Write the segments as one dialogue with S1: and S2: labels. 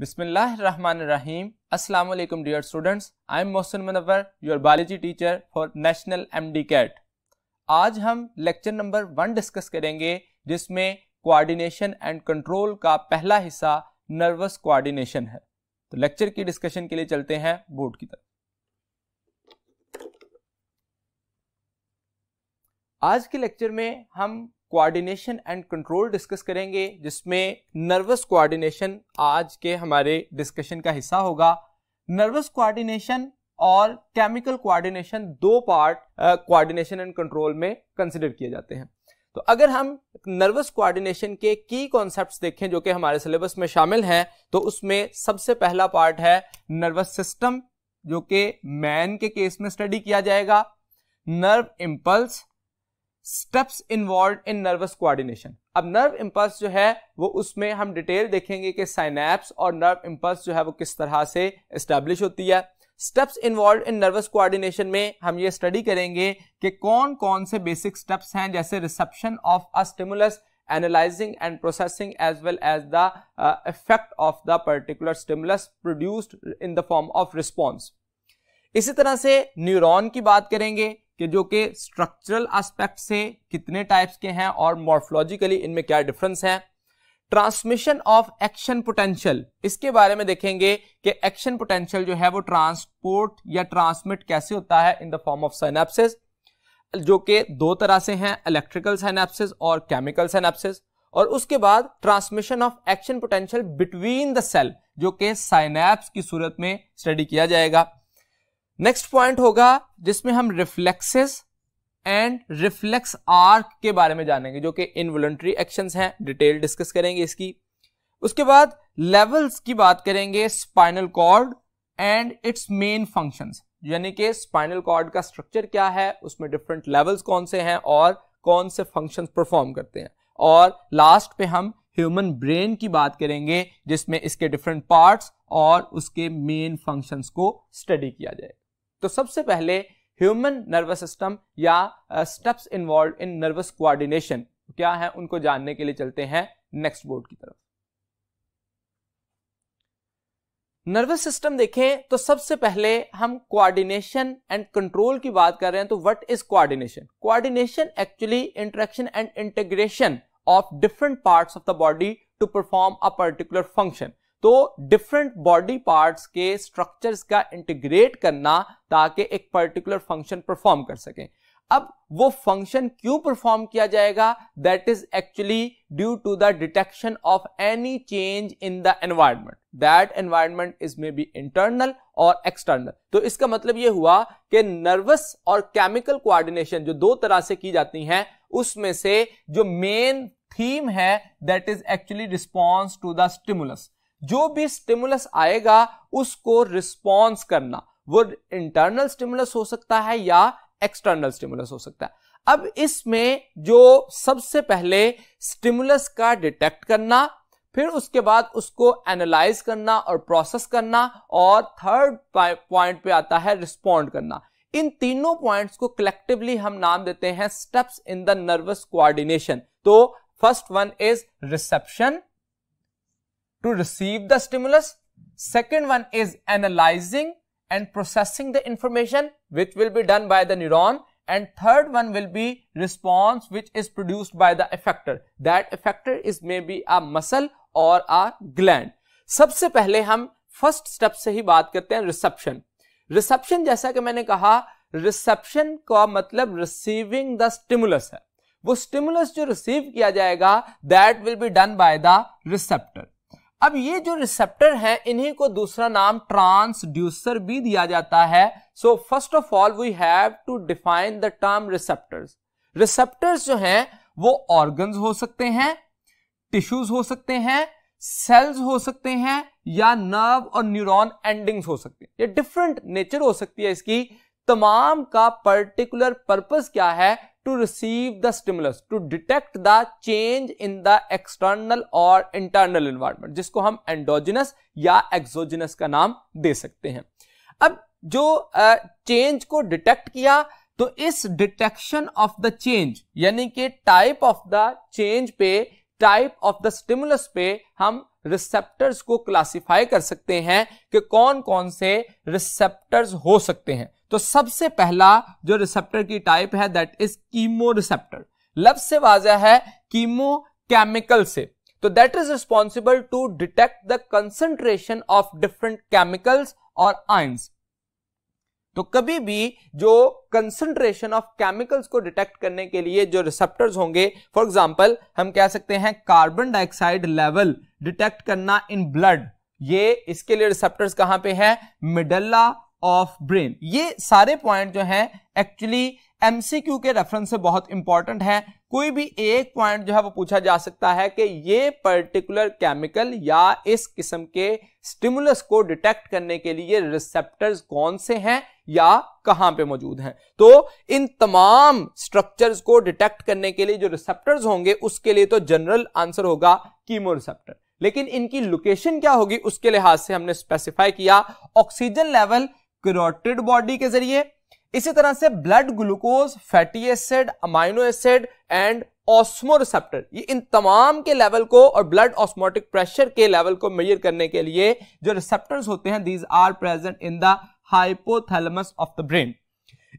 S1: बिसमीम असलकम dear students I am Mohsin Munawar your biology teacher for national M D CAT आज हम लेक्चर नंबर वन डिस्कस करेंगे जिसमें कोआर्डिनेशन एंड कंट्रोल का पहला हिस्सा नर्वस कोआर्डिनेशन है तो लेक्चर की डिस्कशन के लिए चलते हैं बोर्ड की तरफ आज के लेक्चर में हम कोऑर्डिनेशन एंड कंट्रोल डिस्कस करेंगे जिसमें नर्वस कोऑर्डिनेशन आज के हमारे डिस्कशन का हिस्सा होगा नर्वस कोऑर्डिनेशन और केमिकल कोऑर्डिनेशन दो पार्ट कोऑर्डिनेशन एंड कंट्रोल में कंसिडर किए जाते हैं तो अगर हम नर्वस कोऑर्डिनेशन के की कॉन्सेप्ट्स देखें जो कि हमारे सिलेबस में शामिल हैं तो उसमें सबसे पहला पार्ट है नर्वस सिस्टम जो कि मैन के केस में स्टडी किया जाएगा nerve impulse steps involve in nervous coordination अब नर्व इम्पल्स जो है वो उसमें हम डिटेल देखेंगे कि साइनेप्स और नर्व इम्पल्स जो है वो किस तरह से इस्टेब्लिश होती है steps involve in nervous coordination में हम ये स्टडी करेंगे कि कौन कौन से बेसिक स्टेप्स हैं जैसे reception of a stimulus analysing and processing as well as the effect of the particular stimulus produced in the form of response इसी तरह से न्यूरॉन की बात करेंगे कि जो कि स्ट्रक्चरल एस्पेक्ट से कितने टाइप्स के हैं और मॉर्फोलॉजिकली इनमें क्या डिफरेंस है ट्रांसमिशन ऑफ एक्शन पोटेंशियल इसके बारे में देखेंगे कि एक्शन पोटेंशियल जो है वो ट्रांसपोर्ट या ट्रांसमिट कैसे होता है in the form of synapsis जो कि दो तरह से हैं इलेक्ट्रिकल साइनेप्सिस और केमिकल साइनेप्सिस और उसके बाद transmission of action potential between the cell जो कि साइनैप्स की सूरत में स्टडी किया जाएगा नेक्स्ट पॉइंट होगा जिसमें हम रिफ्लेक्सेस एंड रिफ्लेक्स आर्क के बारे में जानेंगे जो कि इनवॉलंटरी एक्शंस हैं डिटेल डिस्कस करेंगे इसकी उसके बाद लेवल्स की बात करेंगे spinal cord and its main functions यानी कि स्पाइनल कॉर्ड का स्ट्रक्चर क्या है उसमें डिफरेंट लेवल्स कौन से हैं और कौन से फंक्शन परफॉर्म करते हैं और लास्ट पे हम ह्यूमन ब्रेन की बात करेंगे जिसमें इसके डिफरेंट पार्ट्स और उसके मेन फंक्शंस को स्टडी किया जाए तो सबसे पहले ह्यूमन नर्वस सिस्टम या steps involve in nervous coordination क्या है उनको जानने के लिए चलते हैं नेक्स्ट बोर्ड की तरफ नर्वस सिस्टम देखें तो सबसे पहले हम कोऑर्डिनेशन एंड कंट्रोल की बात कर रहे हैं तो what is coordination coordination actually interaction and integration of different parts of the body to perform a particular function तो डिफरेंट बॉडी पार्ट्स के स्ट्रक्चर्स का इंटीग्रेट करना ताकि एक पर्टिकुलर फंक्शन परफॉर्म कर सकें अब वो फंक्शन क्यों परफॉर्म किया जाएगा that is actually due to the detection of any change in the environment that environment is may be internal और एक्सटर्नल तो इसका मतलब ये हुआ कि नर्वस और केमिकल कोऑर्डिनेशन जो दो तरह से की जाती हैं उसमें से जो मेन थीम है that is actually response to the stimulus जो भी स्टिमुलस आएगा उसको रिस्पॉन्स करना वो इंटरनल स्टिमुलस हो सकता है या एक्सटर्नल स्टिमुलस हो सकता है अब इसमें जो सबसे पहले स्टिमुलस का डिटेक्ट करना फिर उसके बाद उसको एनालाइज करना और प्रोसेस करना और थर्ड पॉइंट पे आता है रिस्पॉन्ड करना इन तीनों पॉइंट्स को कलेक्टिवली हम नाम देते हैं steps in the nervous coordination तो first one is reception to receive the stimulus. Second one is analyzing and processing the information which will be done by the neuron and third one will be response which is produced by the effector. That effector is maybe a muscle or a gland. सबसे पहले हम first step से ही बात करते हैं reception reception जैसा कि मैंने कहा रिसेप्शन का मतलब रिसीविंग द स्टिमुलस है वो स्टिमुलस जो रिसीव किया जाएगा that will be done by the receptor अब ये जो रिसेप्टर हैं इन्हीं को दूसरा नाम ट्रांसड्यूसर भी दिया जाता है so first of all we have to define the term receptors receptors जो हैं वो ऑर्गन्स हो सकते हैं टिश्यूज हो सकते हैं सेल्स हो सकते हैं या नर्व और न्यूरॉन एंडिंग्स हो सकते हैं ये डिफरेंट नेचर हो सकती है इसकी तमाम का पर्टिकुलर पर्पस क्या है to receive the stimulus to detect the change in the external और इंटरनल इन्वायरमेंट जिसको हम एंडोजिनस या एक्सोजिनस का नाम दे सकते हैं अब जो चेंज uh, को डिटेक्ट किया तो इस डिटेक्शन ऑफ द चेंज यानी कि टाइप ऑफ द चेंज पे टाइप ऑफ द स्टिमुलस पे हम रिसेप्टर्स को क्लासिफाई कर सकते हैं कि कौन कौन से रिसेप्टर्स हो सकते हैं तो सबसे पहला जो रिसेप्टर की टाइप है दैट इज कीमो रिसेप्टर लफ्ज से वाजह है कीमो केमिकल से तो that is responsible to detect the concentration of different chemicals और आइंस तो कभी भी जो कंसंट्रेशन ऑफ केमिकल्स को डिटेक्ट करने के लिए जो रिसेप्टर्स होंगे फॉर एग्जांपल हम कह सकते हैं कार्बन डाइऑक्साइड लेवल डिटेक्ट करना इन ब्लड ये इसके लिए रिसेप्टर्स कहां पे है मिडल्ला ऑफ ब्रेन ये सारे पॉइंट जो है एक्चुअली एमसीक्यू के रेफरेंस से बहुत इंपॉर्टेंट है कोई भी एक पॉइंट जो है वो पूछा जा सकता है कि ये पर्टिकुलर केमिकल या इस किस्म के स्टिमुलस को डिटेक्ट करने के लिए रिसेप्टर्स कौन से हैं या कहां पे मौजूद हैं तो इन तमाम स्ट्रक्चर्स को डिटेक्ट करने के लिए जो रिसेप्टर्स होंगे उसके लिए तो जनरल आंसर होगा कीमो रिसेप्टर लेकिन इनकी लोकेशन क्या होगी उसके लिहाज से हमने स्पेसिफाई किया ऑक्सीजन लेवल क्रोटेड बॉडी के जरिए इसी तरह से blood glucose fatty acid amino acid and osmoreceptor ये इन तमाम के लेवल को और ब्लड ऑस्मोटिक प्रेशर के लेवल को मेजर करने के लिए जो रिसेप्टर्स होते हैं these are present in the hypothalamus of the brain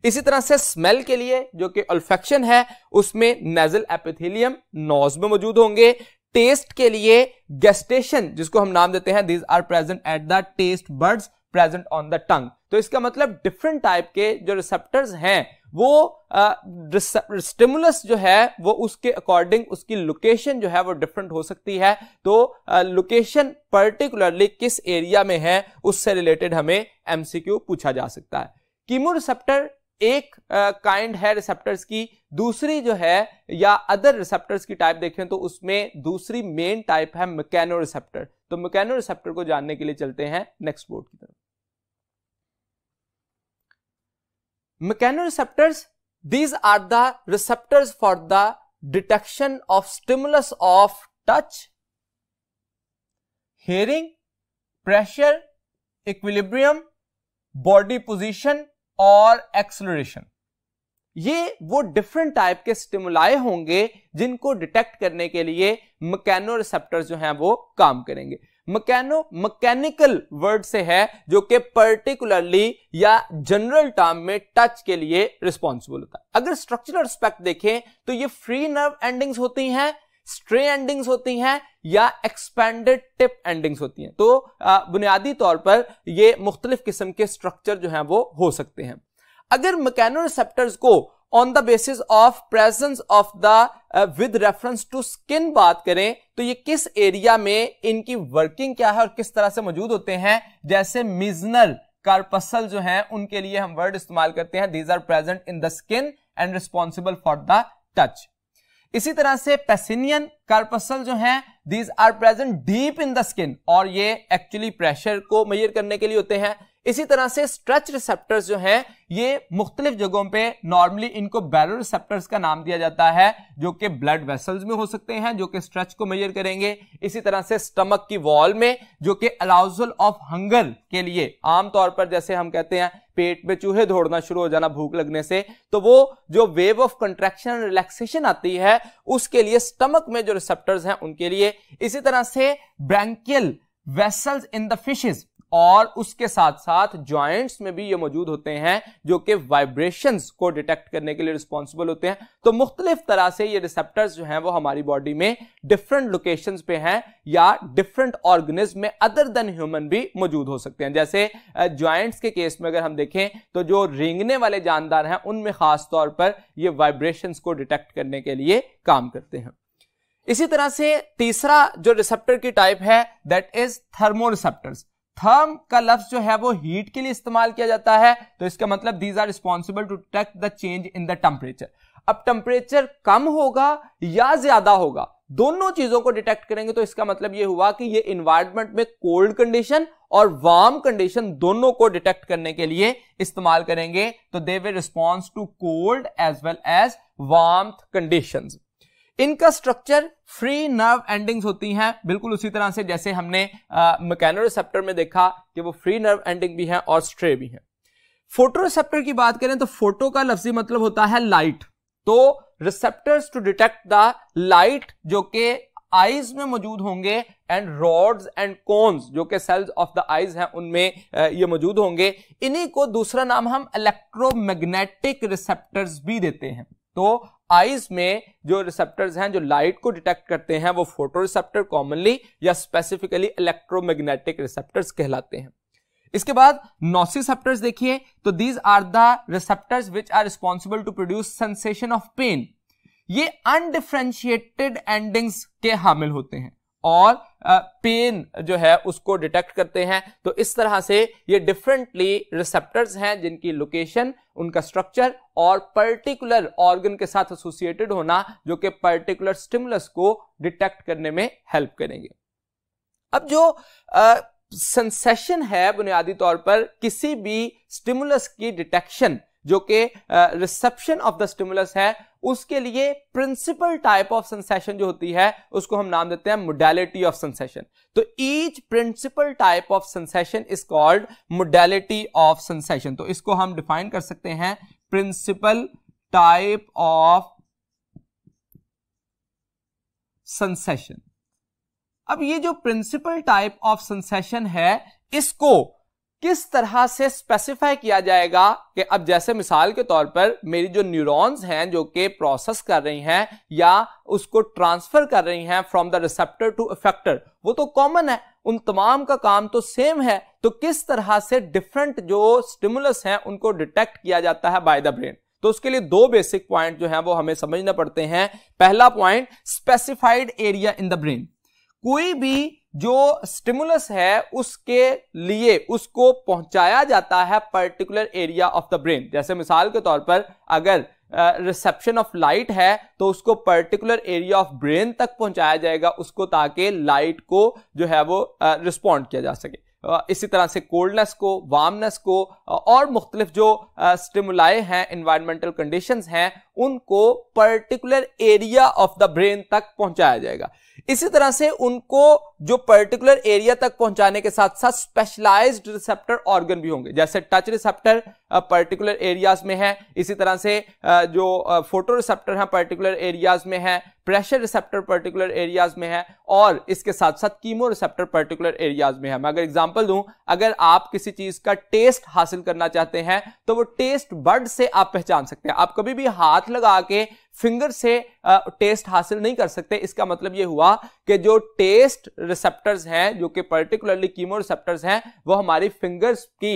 S1: इसी तरह से स्मेल के लिए जो कि अल्फेक्शन है उसमें नेजल एपिथेलियम नोज में मौजूद होंगे टेस्ट के लिए गेस्टेशन जिसको हम नाम देते हैं these are present at the taste buds present on the tongue तो इसका मतलब डिफरेंट टाइप के जो रिसेप्टर्स हैं वो स्टिमुलस uh, जो है वो उसके अकॉर्डिंग उसकी लोकेशन जो है वो डिफरेंट हो सकती है तो लोकेशन uh, पर्टिकुलरली किस एरिया में है उससे रिलेटेड हमें एमसीक्यू पूछा जा सकता है कीमो रिसेप्टर एक काइंड है रिसेप्टर्स की दूसरी जो है या अदर रिसेप्टर्स की टाइप देखें तो उसमें दूसरी मेन टाइप है मैकेनो रिसेप्टर तो मैकेनो रिसेप्टर को जानने के लिए चलते हैं नेक्स्ट बोर्ड की तरफ mechanoreceptors these are the receptors for the detection of stimulus of touch hearing pressure equilibrium body position और एक्सलोरेशन ये वो डिफरेंट टाइप के स्टिमुलाए होंगे जिनको डिटेक्ट करने के लिए मकैनो रिसेप्टर जो हैं वो काम करेंगे मकैनो मकैनिकल वर्ड से है जो कि पर्टिकुलरली या जनरल टर्म में टच के लिए रिस्पॉन्सिबल होता है अगर स्ट्रक्चरल रिस्पेक्ट देखें तो ये फ्री नर्व एंडिंग्स होती हैं स्ट्रे एंडिंग्स होती हैं या एक्सपेंडेड टिप एंडिंग्स होती हैं तो बुनियादी तौर पर ये मुख्तलिफ किस्म के स्ट्रक्चर जो हैं वो हो सकते हैं अगर मैकेनोसेप्टर्स को on the basis of presence of the with reference to skin बात करें तो ये किस एरिया में इनकी वर्किंग क्या है और किस तरह से मौजूद होते हैं जैसे मिजनल कार्पसल जो हैं उनके लिए हम वर्ड इस्तेमाल करते हैं these are present in the skin and responsible for the touch इसी तरह से पेसिनियन कार्पसल जो हैं these are present deep in the skin और ये एक्चुअली प्रेशर को मयर करने के लिए होते हैं इसी तरह से स्ट्रेच रिसेप्टर्स जो हैं ये मुख्तलिफ जगहों पे नॉर्मली इनको बैरो रिसेप्टर्स का नाम दिया जाता है जो कि ब्लड वेसल्स में हो सकते हैं जो कि स्ट्रेच को मेजर करेंगे इसी तरह से स्टमक की वॉल में जो कि अलाउजल ऑफ हंगर के लिए आमतौर पर जैसे हम कहते हैं पेट में चूहे दौड़ना शुरू हो जाना भूख लगने से तो वो जो वेव ऑफ कंट्रैक्शन रिलैक्सेशन आती है उसके लिए स्टमक में जो रिसेप्टर्स हैं उनके लिए इसी तरह से branchial vessels in the fishes और उसके साथ साथ ज्वाइंट्स में भी ये मौजूद होते हैं जो कि वाइब्रेशंस को डिटेक्ट करने के लिए रिस्पॉन्सिबल होते हैं तो मुख्तलिफ तरह से ये रिसेप्टर्स जो हैं वो हमारी बॉडी में डिफरेंट लोकेशन पे हैं या डिफरेंट ऑर्गेनिज्म में अदर देन ह्यूमन भी मौजूद हो सकते हैं जैसे ज्वाइंट्स के केस में अगर हम देखें तो जो रेंगने वाले जानदार हैं उनमें खास तौर पर ये वाइब्रेशंस को डिटेक्ट करने के लिए काम करते हैं इसी तरह से तीसरा जो रिसेप्टर की टाइप है दैट इज थर्मोरिसेप्टर्स थर्म का लफ्ज जो है वो हीट के लिए इस्तेमाल किया जाता है तो इसका मतलब these are responsible to detect the change in the temperature अब टेम्परेचर कम होगा या ज्यादा होगा दोनों चीजों को डिटेक्ट करेंगे तो इसका मतलब ये हुआ कि ये इन्वायरमेंट में कोल्ड कंडीशन और वार्म कंडीशन दोनों को डिटेक्ट करने के लिए इस्तेमाल करेंगे तो they were response to cold as well as warm condition इनका स्ट्रक्चर फ्री नर्व एंडिंग्स होती हैं बिल्कुल उसी तरह से जैसे हमने मैकेनोरिसेप्टर में देखा कि वो फ्री नर्व एंडिंग भी है और स्ट्रे भी है फोटोरिसेप्टर की बात करें तो फोटो का लफ्जी मतलब होता है लाइट तो receptors to detect the light जो कि आईज में मौजूद होंगे एंड रॉड्स एंड कोन्स जो कि सेल्स ऑफ द आईज हैं उनमें ये मौजूद होंगे इन्हीं को दूसरा नाम हम इलेक्ट्रोमैग्नेटिक रिसेप्टर्स भी देते हैं तो आईज में जो रिसेप्टर्स हैं जो लाइट को डिटेक्ट करते हैं वो फोटो रिसेप्टर कॉमनली या स्पेसिफिकली इलेक्ट्रोमैग्नेटिक रिसेप्टर्स कहलाते हैं इसके बाद नॉसिसेप्टर्स देखिए तो these are the receptors which are responsible to produce sensation of pain ये अनडिफ्रेंशिएटेड एंडिंग्स के हामिल होते हैं और पेन जो है उसको डिटेक्ट करते हैं तो इस तरह से ये डिफरेंटली रिसेप्टर्स हैं जिनकी लोकेशन उनका स्ट्रक्चर और पर्टिकुलर ऑर्गन के साथ एसोसिएटेड होना जो कि पर्टिकुलर स्टिमुलस को डिटेक्ट करने में हेल्प करेंगे अब जो सेंसेशन है बुनियादी तौर पर किसी भी स्टिमुलस की डिटेक्शन जो कि रिसेप्शन ऑफ द स्टिमुलस है उसके लिए प्रिंसिपल टाइप ऑफ सेंसेशन जो होती है उसको हम नाम देते हैं मोडेलिटी ऑफ सेंसेशन तो each principal type of sensation is called modality of sensation तो इसको हम डिफाइन कर सकते हैं प्रिंसिपल टाइप ऑफ सेंसेशन अब ये जो प्रिंसिपल टाइप ऑफ सेंसेशन है इसको किस तरह से स्पेसिफाई किया जाएगा कि अब जैसे मिसाल के तौर पर मेरी जो न्यूरॉन्स हैं जो कि प्रोसेस कर रही हैं या उसको ट्रांसफर कर रही हैं from the receptor to effector वो तो कॉमन है उन तमाम का काम तो सेम है तो किस तरह से डिफरेंट जो स्टिमुलस हैं उनको डिटेक्ट किया जाता है बाय द ब्रेन तो उसके लिए दो बेसिक पॉइंट जो है वो हमें समझना पड़ते हैं पहला point specified area in the brain कोई भी जो स्टिमुलस है उसके लिए उसको पहुंचाया जाता है particular area of the brain जैसे मिसाल के तौर पर अगर रिसेप्शन ऑफ लाइट है तो उसको पर्टिकुलर एरिया ऑफ ब्रेन तक पहुंचाया जाएगा उसको ताकि लाइट को जो है वो रिस्पॉन्ड किया जा सके इसी तरह से कोल्डनेस को वार्मनेस को और मुख्तलिफ जो स्टिमुलाए हैं इन्वायरमेंटल कंडीशंस हैं उनको particular area of the brain तक पहुंचाया जाएगा इसी तरह से उनको जो पर्टिकुलर एरिया तक पहुंचाने के साथ साथ स्पेशलाइज्ड रिसेप्टर ऑर्गन भी होंगे जैसे टच रिसेप्टर पर्टिकुलर एरियाज में है इसी तरह से जो फोटो रिसेप्टर हैं पर्टिकुलर एरियाज में है प्रेशर रिसेप्टर पर्टिकुलर एरियाज में है और इसके साथ साथ कीमो रिसेप्टर पर्टिकुलर एरियाज में है मैं अगर एग्जांपल दूं अगर आप किसी चीज का टेस्ट हासिल करना चाहते हैं तो वो टेस्ट बर्ड से आप पहचान सकते हैं आप कभी भी हाथ लगा के फिंगर से टेस्ट हासिल नहीं कर सकते इसका मतलब ये हुआ कि जो टेस्ट रिसेप्टर्स हैं जो कि पर्टिकुलरली कीमो रिसेप्टर्स हैं वो हमारी फिंगर्स की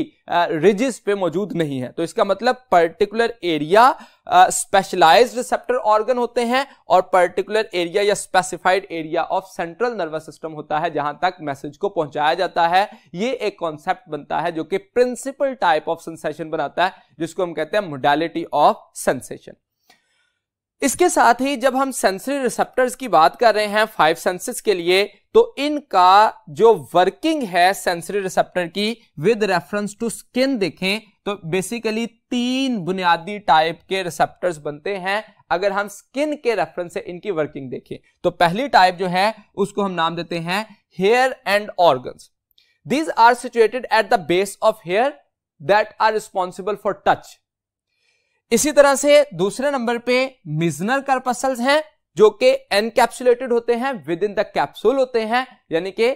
S1: रिजिस पे मौजूद नहीं है तो इसका मतलब particular area specialise receptor organ होते हैं और पर्टिकुलर एरिया या specified area of central nervous system होता है जहां तक मैसेज को पहुंचाया जाता है ये एक कॉन्सेप्ट बनता है जो कि प्रिंसिपल टाइप ऑफ सेंसेशन बनाता है जिसको हम कहते हैं मोडालिटी ऑफ सेंसेशन इसके साथ ही जब हम सेंसरी रिसेप्टर्स की बात कर रहे हैं फाइव सेंसेस के लिए तो इनका जो वर्किंग है सेंसरी रिसेप्टर की विद रेफरेंस टू स्किन देखें तो बेसिकली तीन बुनियादी टाइप के रिसेप्टर्स बनते हैं अगर हम स्किन के रेफरेंस से इनकी वर्किंग देखें तो पहली टाइप जो है उसको हम नाम देते हैं hair end organ these are situated at the base of hair that are responsible for touch इसी तरह से दूसरे नंबर पे मिजनल कार्पसल्स हैं जो कि एनकैप्सुलेटेड होते हैं विद इन द कैप्सूल होते हैं यानी कि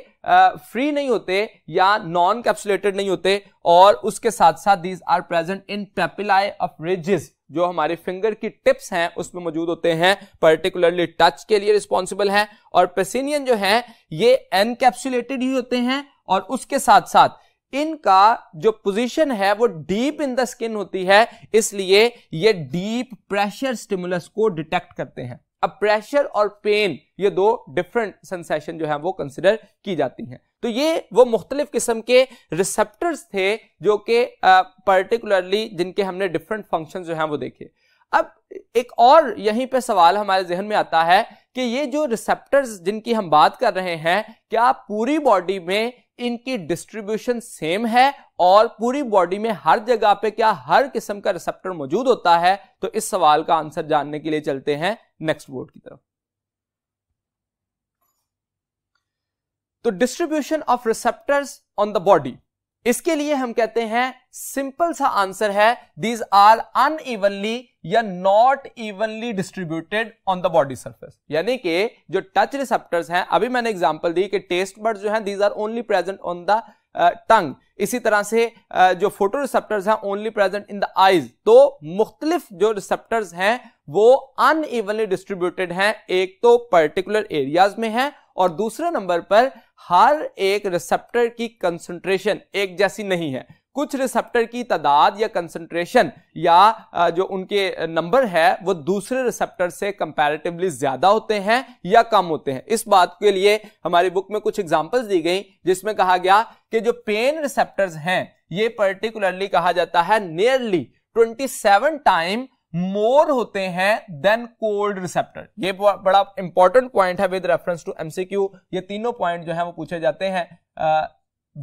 S1: फ्री नहीं होते या नॉन कैप्सुलेटेड नहीं होते और उसके साथ साथ these are present in papillae of ridges जो हमारे फिंगर की टिप्स हैं उसमें मौजूद होते हैं पर्टिकुलरली टच के लिए रिस्पॉन्सिबल है और पेसिनियन जो है ये एनकैप्सुलेटेड ही होते हैं और उसके साथ साथ इनका जो पोजीशन है वो डीप इन द स्किन होती है इसलिए ये डीप प्रेशर स्टिमुलस को डिटेक्ट करते हैं अब प्रेशर और पेन ये दो डिफरेंट सेंसेशन जो है वो कंसिडर की जाती हैं तो ये वो मुख्तलिफ किस्म के रिसेप्टर्स थे जो कि पर्टिकुलरली जिनके हमने डिफरेंट फंक्शन जो है वो देखे अब एक और यहीं पे सवाल हमारे जहन में आता है कि ये जो रिसेप्टर्स जिनकी हम बात कर रहे हैं क्या पूरी बॉडी में इनकी डिस्ट्रीब्यूशन सेम है और पूरी बॉडी में हर जगह पे क्या हर किस्म का रिसेप्टर मौजूद होता है तो इस सवाल का आंसर जानने के लिए चलते हैं नेक्स्ट बोर्ड की तरफ तो distribution of receptors on the body इसके लिए हम कहते हैं सिंपल सा आंसर है दीज आर अनइवनली या not evenly distributed on the body surface यानी कि जो टच रिसेप्टर्स हैं अभी मैंने एग्जांपल दी कि टेस्ट बर्ड जो हैं these are only present on the tongue इसी तरह से uh, जो फोटो रिसेप्टर्स हैं only present in the eyes तो मुख्तलिफ जो रिसेप्टर्स हैं वो अनइवनली डिस्ट्रीब्यूटेड हैं एक तो पर्टिकुलर एरियाज में है और दूसरे नंबर पर हर एक रिसेप्टर की कंसंट्रेशन एक जैसी नहीं है कुछ रिसेप्टर की तादाद या कंसंट्रेशन या जो उनके नंबर है वो दूसरे रिसेप्टर से कंपैरेटिवली ज्यादा होते हैं या कम होते हैं इस बात के लिए हमारी बुक में कुछ एग्जांपल्स दी गई जिसमें कहा गया कि जो पेन रिसेप्टर्स हैं ये पर्टिकुलरली कहा जाता है नियरली 27 टाइम मोर होते हैं देन कोल्ड रिसेप्टर ये बड़ा इंपॉर्टेंट पॉइंट है विद रेफरेंस टू एमसीक्यू ये तीनों पॉइंट जो है वो पूछे जाते हैं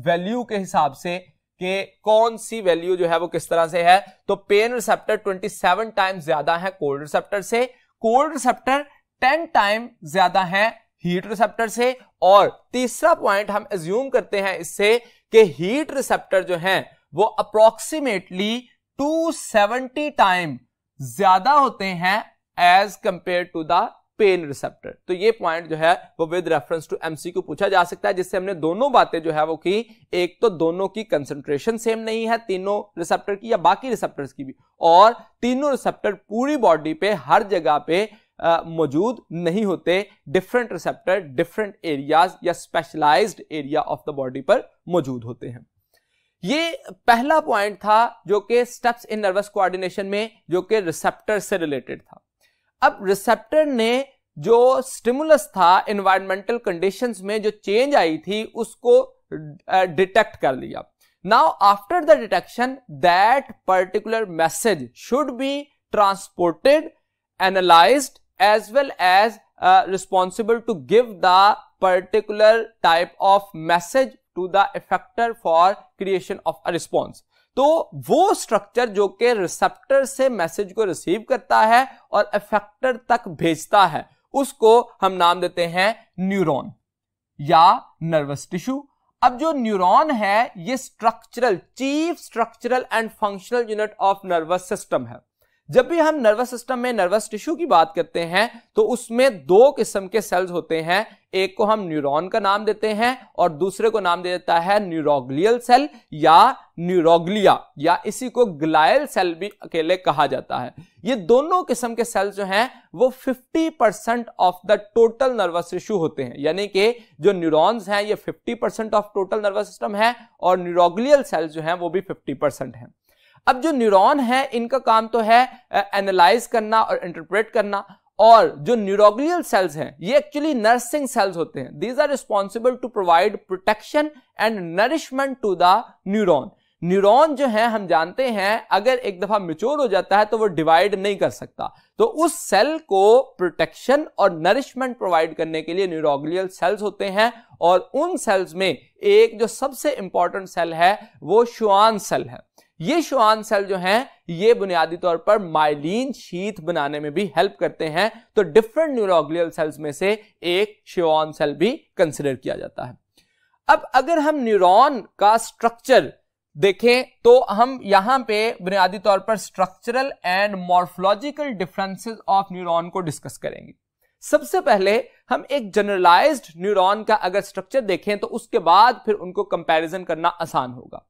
S1: वैल्यू के हिसाब से कि कौन सी वैल्यू जो है वो किस तरह से है तो पेन रिसेप्टर 27 टाइम ज्यादा है कोल्ड रिसेप्टर से कोल्ड रिसेप्टर 10 टाइम ज्यादा है हीट रिसेप्टर से और तीसरा पॉइंट हम एज्यूम करते हैं इससे कि हीट रिसेप्टर जो है वो अप्रोक्सीमेटली 270 टाइम ज्यादा होते हैं as compare to the pain receptor तो ये पॉइंट जो है वो विद रेफरेंस टू एमसी को पूछा जा सकता है जिससे हमने दोनों बातें जो है वो की एक तो दोनों की कंसंट्रेशन सेम नहीं है तीनों रिसेप्टर की या बाकी रिसेप्टर्स की भी और तीनों रिसेप्टर पूरी बॉडी पे हर जगह पे मौजूद नहीं होते डिफरेंट रिसेप्टर डिफरेंट एरियाज या specialised area of the body पर मौजूद होते हैं ये पहला पॉइंट था जो कि स्टेप्स इन नर्वस कोऑर्डिनेशन में जो कि रिसेप्टर से रिलेटेड था अब रिसेप्टर ने जो स्टिमुलस था इन्वायरमेंटल कंडीशंस में जो चेंज आई थी उसको डिटेक्ट कर लिया now after the detection that particular message should be transported analysed as well as responsible to give the particular type of message to the effector for creation of a response तो वो structure जो कि receptor से message को receive करता है और effector तक भेजता है उसको हम नाम देते हैं न्यूरॉन या नर्वस टिश्यू अब जो न्यूरॉन है ये structural chief structural and functional unit of nervous system है जब भी हम नर्वस सिस्टम में नर्वस टिश्यू की बात करते हैं तो उसमें दो किस्म के सेल्स होते हैं एक को हम न्यूरॉन का नाम देते हैं और दूसरे को नाम दे देता है न्यूरोग्लियल सेल या न्यूरोग्लिया या इसी को ग्लायल सेल भी अकेले कहा जाता है ये दोनों किस्म के सेल्स जो हैं वो 50 percent of the total nervous tissue होते हैं यानी कि जो न्यूरॉन्स हैं ये 50 percent of total nervous system है और न्यूरोग्लियल सेल्स जो हैं वो भी 50 परसेंट है अब जो न्यूरॉन है इनका काम तो है एनालाइज करना और इंटरप्रेट करना और जो न्यूरोग्लियल सेल्स हैं ये एक्चुअली नर्सिंग सेल्स होते हैं these are responsible to provide protection and nourishment to the neuron neuron जो है हम जानते हैं अगर एक दफा मिच्योर हो जाता है तो वो डिवाइड नहीं कर सकता तो उस सेल को प्रोटेक्शन और नरिशमेंट प्रोवाइड करने के लिए न्यूरोग्लियल सेल्स होते हैं और उन सेल्स में एक जो सबसे इंपॉर्टेंट सेल है वो शुआन सेल है ये श्वान सेल जो हैं ये बुनियादी तौर पर माइलिन शीत बनाने में भी हेल्प करते हैं तो डिफरेंट न्यूरोग्लियल सेल्स में से एक श्वान सेल भी कंसिडर किया जाता है अब अगर हम न्यूरॉन का स्ट्रक्चर देखें तो हम यहां पे बुनियादी तौर पर structural and morphological differences of neuron को डिस्कस करेंगे सबसे पहले हम एक जनरलाइज्ड न्यूरॉन का अगर स्ट्रक्चर देखें तो उसके बाद फिर उनको कंपैरिजन करना आसान होगा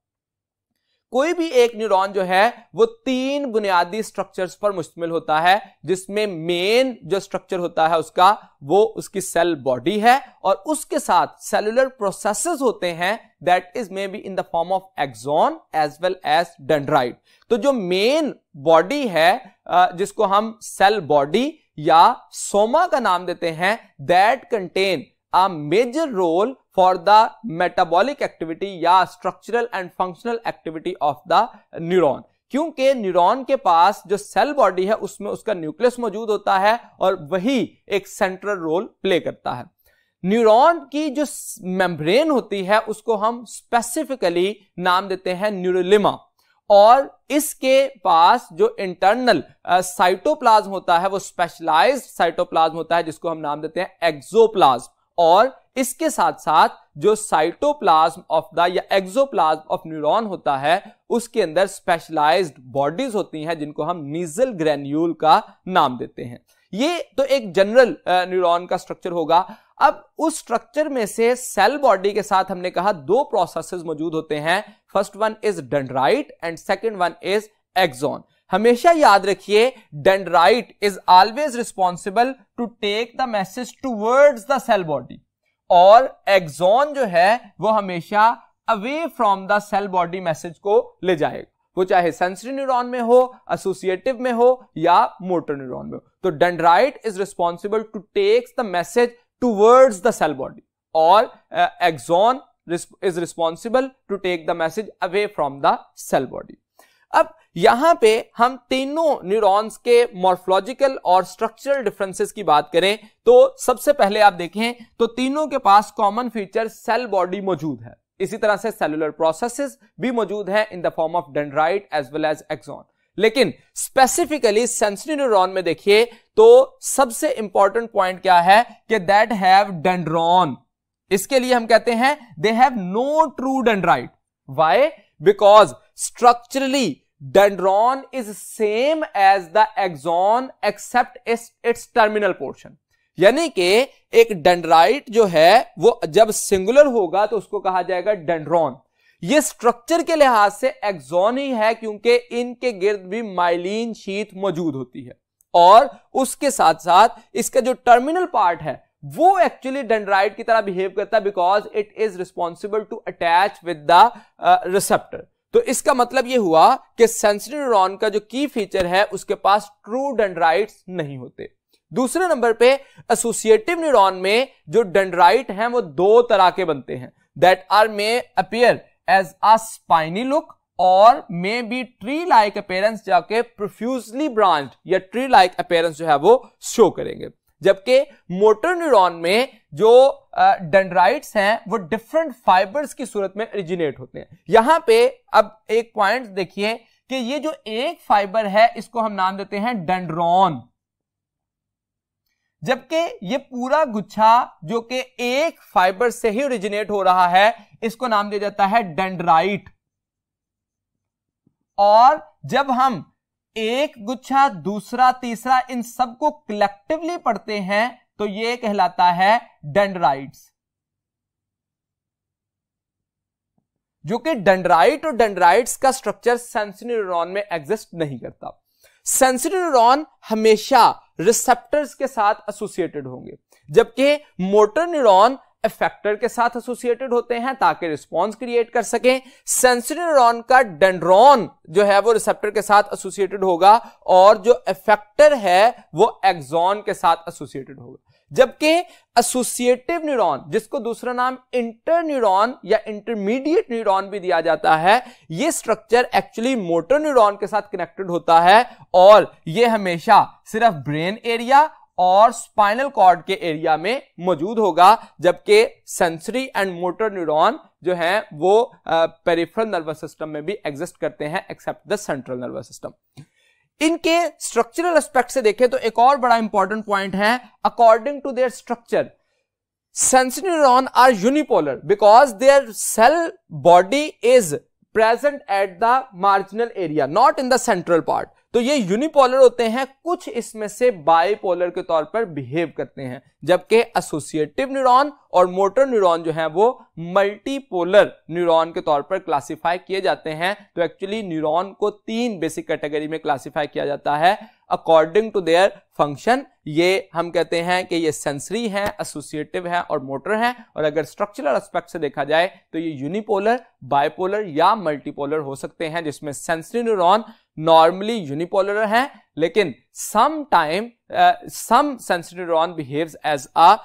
S1: कोई भी एक न्यूरॉन जो है वो तीन बुनियादी स्ट्रक्चर्स पर मुश्तमिल होता है जिसमें मेन जो स्ट्रक्चर होता है उसका वो उसकी सेल बॉडी है और उसके साथ सेलुलर प्रोसेसेस होते हैं that is may be in the form of axon as well as dendrite तो जो मेन बॉडी है जिसको हम सेल बॉडी या सोमा का नाम देते हैं that contain a major role for the metabolic activity या structural and functional activity of the neuron क्योंकि न्यूरॉन के पास जो सेल बॉडी है उसमें उसका न्यूक्लियस मौजूद होता है और वही एक सेंट्रल रोल प्ले करता है न्यूरॉन की जो मेम्ब्रेन होती है उसको हम स्पेसिफिकली नाम देते हैं न्यूरोलिमा और इसके पास जो इंटरनल साइटोप्लाज्म होता है वो स्पेशलाइज्ड साइटोप्लाज्म होता है जिसको हम नाम देते हैं एक्सोप्लाज्म और इसके साथ साथ जो साइटोप्लाज्म ऑफ द या एक्सोप्लाज्म ऑफ न्यूरॉन होता है उसके अंदर स्पेशलाइज्ड बॉडीज होती हैं जिनको हम नीजल ग्रेन्यूल का नाम देते हैं ये तो एक जनरल न्यूरॉन का स्ट्रक्चर होगा अब उस स्ट्रक्चर में से सेल बॉडी के साथ हमने कहा दो प्रोसेसेस मौजूद होते हैं first one is dendrite and second one is axon हमेशा याद रखिए dendrite is always responsible to take the message towards the cell body और एक्सॉन जो है वो हमेशा away from the cell body message को ले जाएगा वो चाहे सेंसरी न्यूरॉन में हो एसोसिएटिव में हो या मोटर न्यूरॉन में हो तो dendrite is responsible to takes the message towards the cell body और axon is responsible to take the message away from the cell body अब यहां पे हम तीनों न्यूरॉन्स के मॉर्फोलॉजिकल और स्ट्रक्चरल डिफरेंसेस की बात करें तो सबसे पहले आप देखें तो तीनों के पास कॉमन फीचर सेल बॉडी मौजूद है इसी तरह से सेलुलर प्रोसेसेस भी मौजूद हैं in the form of dendrite as well as axon लेकिन स्पेसिफिकली सेंसरी न्यूरॉन में देखिए तो सबसे इंपॉर्टेंट पॉइंट क्या है कि दैट हैव डेंड्रॉन इसके लिए हम कहते हैं they have no true dendrite why because structurally dendron is same as the axon except its terminal portion यानी कि एक डेंड्राइट जो है वो जब सिंगुलर होगा तो उसको कहा जाएगा डेंड्रॉन ये स्ट्रक्चर के लिहाज से एक्सॉन ही है क्योंकि इनके गिर्द भी माइलिन शीत मौजूद होती है और उसके साथ साथ इसका जो टर्मिनल पार्ट है वो एक्चुअली डेंड्राइट की तरह बिहेव करता है because it is responsible to attach with the receptor तो इसका मतलब यह हुआ कि सेंसरी न्यूरॉन का जो की फीचर है उसके पास ट्रू डेंड्राइट नहीं होते दूसरे नंबर पे एसोसिएटिव न्यूरॉन में जो डेंड्राइट हैं वो दो तरह के बनते हैं that are may appear as a spiny look और मे बी ट्री लाइक अपेयरेंस जाके प्रोफ्यूजली ब्रांच या ट्री लाइक अपेयरेंस जो है वो शो करेंगे जबकि मोटर न्यूरॉन में जो डेंड्राइट्स हैं वो डिफरेंट फाइबर्स की सूरत में ओरिजिनेट होते हैं यहां पे अब एक पॉइंट देखिए कि ये जो एक फाइबर है इसको हम नाम देते हैं डेंड्रॉन जबकि ये पूरा गुच्छा जो कि एक फाइबर से ही ओरिजिनेट हो रहा है इसको नाम दिया जाता है डेंड्राइट और जब हम एक गुच्छा दूसरा तीसरा इन सबको कलेक्टिवली पढ़ते हैं तो ये कहलाता है डेंड्राइट्स जो कि डेंड्राइट और डेंड्राइट्स का स्ट्रक्चर सेंसरी न्यूरॉन में एग्जिस्ट नहीं करता सेंसरी न्यूरॉन हमेशा रिसेप्टर्स के साथ एसोसिएटेड होंगे जबकि मोटर न्यूरॉन इफेक्टर के साथ एसोसिएटेड होते हैं ताकि रिस्पॉन्स क्रिएट कर सकें सेंसरी न्यूरॉन का डेंड्रॉन जो है वो रिसेप्टर के साथ एसोसिएटेड होगा और जो इफेक्टर है वो एक्सॉन के साथ एसोसिएटेड होगा जबकि एसोसिएटिव न्यूरॉन जिसको दूसरा नाम इंटर न्यूरॉन या इंटरमीडिएट न्यूरॉन भी दिया जाता है ये स्ट्रक्चर एक्चुअली मोटर न्यूरॉन के साथ कनेक्टेड होता है और ये हमेशा सिर्फ ब्रेन एरिया और स्पाइनल कॉर्ड के एरिया में मौजूद होगा जबकि सेंसरी एंड मोटर न्यूरॉन जो है वो पेरिफेरल नर्वस सिस्टम में भी एग्जिस्ट करते हैं except the central nervous system इनके स्ट्रक्चरल एस्पेक्ट से देखें तो एक और बड़ा इंपॉर्टेंट पॉइंट है according to their structure sensory neuron are unipolar because their cell body is present at the marginal area not in the central part तो ये यूनिपोलर होते हैं कुछ इसमें से बायपोलर के तौर पर बिहेव करते हैं जबकि एसोसिएटिव न्यूरॉन और मोटर न्यूरॉन जो है वो मल्टीपोलर न्यूरॉन के तौर पर क्लासिफाई किए जाते हैं तो एक्चुअली न्यूरॉन को तीन बेसिक कैटेगरी में क्लासिफाई किया जाता है अकॉर्डिंग टू देयर फंक्शन ये हम कहते हैं कि ये सेंसरी हैं एसोसिएटिव हैं और मोटर हैं और अगर स्ट्रक्चरल एस्पेक्ट से देखा जाए तो ये यूनिपोलर बायपोलर या मल्टीपोलर हो सकते हैं जिसमें सेंसरी न्यूरॉन नॉर्मली यूनिपोलर हैं लेकिन some time some sensory neuron behaves as a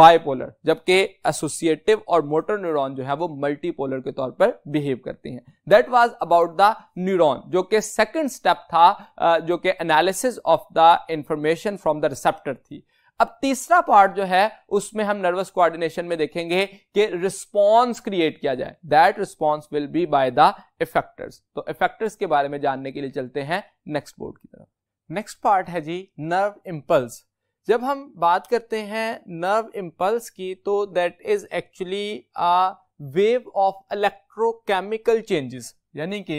S1: bipolar जबकि एसोसिएटिव और मोटर न्यूरॉन जो है वो मल्टीपोलर के तौर पर बिहेव करते हैं that was about the neuron जो कि सेकंड स्टेप था uh, जो कि analysis of the information from the receptor थी अब तीसरा पार्ट जो है उसमें हम नर्वस कोऑर्डिनेशन में देखेंगे कि रिस्पॉन्स क्रिएट किया जाए that response will be by the effectors तो इफेक्टर्स के बारे में जानने के लिए चलते हैं नेक्स्ट बोर्ड की तरफ नेक्स्ट पार्ट है जी नर्व इम्पल्स जब हम बात करते हैं नर्व इम्पल्स की तो that is actually a wave of electrochemical changes यानी कि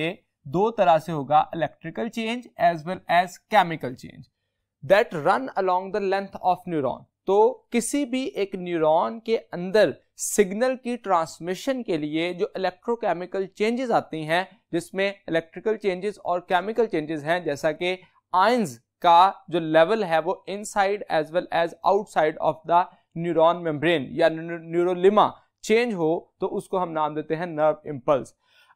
S1: दो तरह से होगा electrical change as well as chemical change that run along the length of neuron तो किसी भी एक न्यूरॉन के अंदर सिग्नल की ट्रांसमिशन के लिए जो इलेक्ट्रोकेमिकल चेंजेस आती हैं जिसमें इलेक्ट्रिकल चेंजेस और केमिकल चेंजेस हैं जैसा कि आयंस का जो लेवल है वो inside as well as outside of the neuron membrane या न्यूरोलिमा चेंज हो तो उसको हम नाम देते हैं नर्व इम्पल्स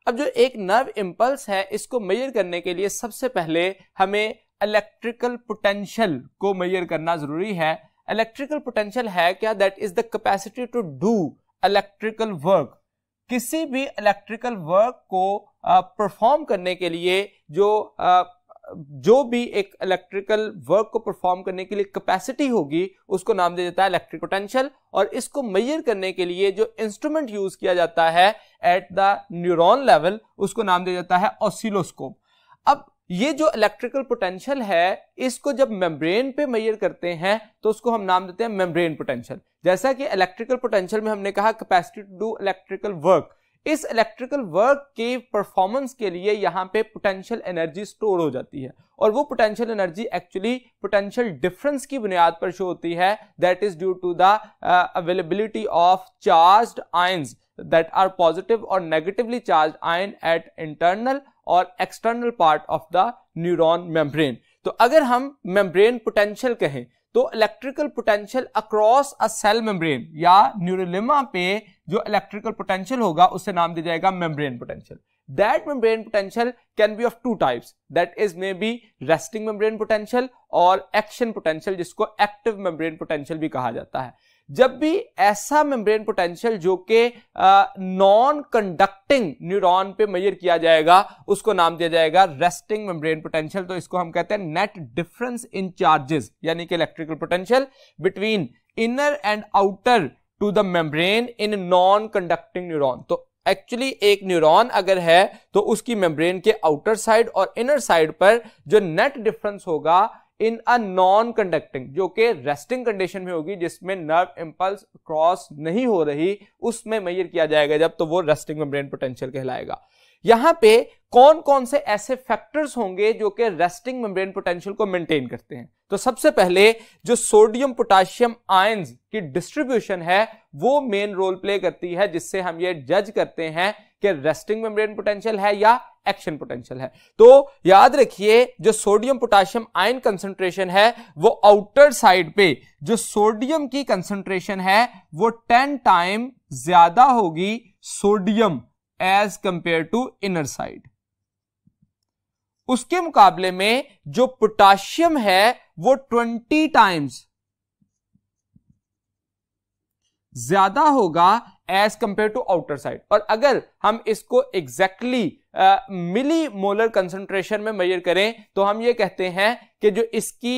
S1: अब जो एक नर्व इम्पल्स है इसको मेजर करने के लिए सबसे पहले हमें इलेक्ट्रिकल पोटेंशियल को मेजर करना जरूरी है इलेक्ट्रिकल पोटेंशियल है क्या that is the capacity to do electrical work किसी भी इलेक्ट्रिकल वर्क को परफॉर्म करने के लिए जो जो भी एक इलेक्ट्रिकल वर्क को परफॉर्म करने के लिए कैपेसिटी होगी उसको नाम दिया जाता है इलेक्ट्रिक पोटेंशियल और इसको मेजर करने के लिए जो इंस्ट्रूमेंट यूज किया जाता है एट द न्यूरॉन लेवल उसको नाम दिया जाता है ऑसिलोस्कोप अब ये जो इलेक्ट्रिकल पोटेंशियल है इसको जब मेम्ब्रेन पे मैयर करते हैं तो उसको हम नाम देते हैं मेम्ब्रेन पोटेंशियल जैसा कि इलेक्ट्रिकल पोटेंशियल में हमने कहा capacity to do electrical work इस इलेक्ट्रिकल वर्क के परफॉर्मेंस के लिए यहाँ पे पोटेंशियल एनर्जी स्टोर हो जाती है और वो potential energy actually potential difference की बुनियाद पर शो होती है that is due to the availability of charge ions that are positive और negatively charge ion at internal और external part of the neuron membrane तो अगर हम मेम्ब्रेन पोटेंशियल कहें तो electrical potential across a cell membrane या neurilemma पे जो इलेक्ट्रिकल पोटेंशियल होगा उसे नाम दिया जाएगा membrane potential that membrane potential can be of two types that is may be resting membrane potential और एक्शन पोटेंशियल जिसको एक्टिव मेम्ब्रेन पोटेंशियल भी कहा जाता है जब भी ऐसा मेम्ब्रेन पोटेंशियल जो कि नॉन कंडक्टिंग न्यूरॉन पे मेजर किया जाएगा उसको नाम दिया जाएगा रेस्टिंग मेम्ब्रेन पोटेंशियल तो इसको हम कहते हैं नेट डिफरेंस इन चार्जेस यानी कि electrical potential between inner and outer to the membrane in non conducting neuron तो एक्चुअली एक न्यूरॉन अगर है तो उसकी मेम्ब्रेन के आउटर साइड और इनर साइड पर जो नेट डिफरेंस होगा इन अ नॉन कंडक्टिंग जो कि रेस्टिंग कंडीशन में होगी जिसमें नर्व इम्पल्स क्रॉस नहीं हो रही उसमें मैयर किया जाएगा जब तो वो रेस्टिंग मेम्ब्रेन पोटेंशियल कहलाएगा यहां पे कौन कौन से ऐसे फैक्टर्स होंगे जो कि रेस्टिंग मेम्ब्रेन पोटेंशियल को मेंटेन करते हैं तो सबसे पहले जो सोडियम पोटाशियम आयंस की डिस्ट्रीब्यूशन है वो मेन रोल प्ले करती है जिससे हम ये जज करते हैं कि रेस्टिंग मेम्ब्रेन पोटेंशियल है या एक्शन पोटेंशियल है तो याद रखिए जो सोडियम पोटाशियम आयन कंसंट्रेशन है वो आउटर साइड पे जो सोडियम की कंसंट्रेशन है वो टेन टाइम ज्यादा होगी sodium as compare to inner side उसके मुकाबले में जो पोटाशियम है वो ट्वेंटी टाइम्स ज्यादा होगा as compare to outer side और अगर हम इसको एग्जैक्टली मिली मोलर कंसंट्रेशन में मेजर करें तो हम ये कहते हैं कि जो इसकी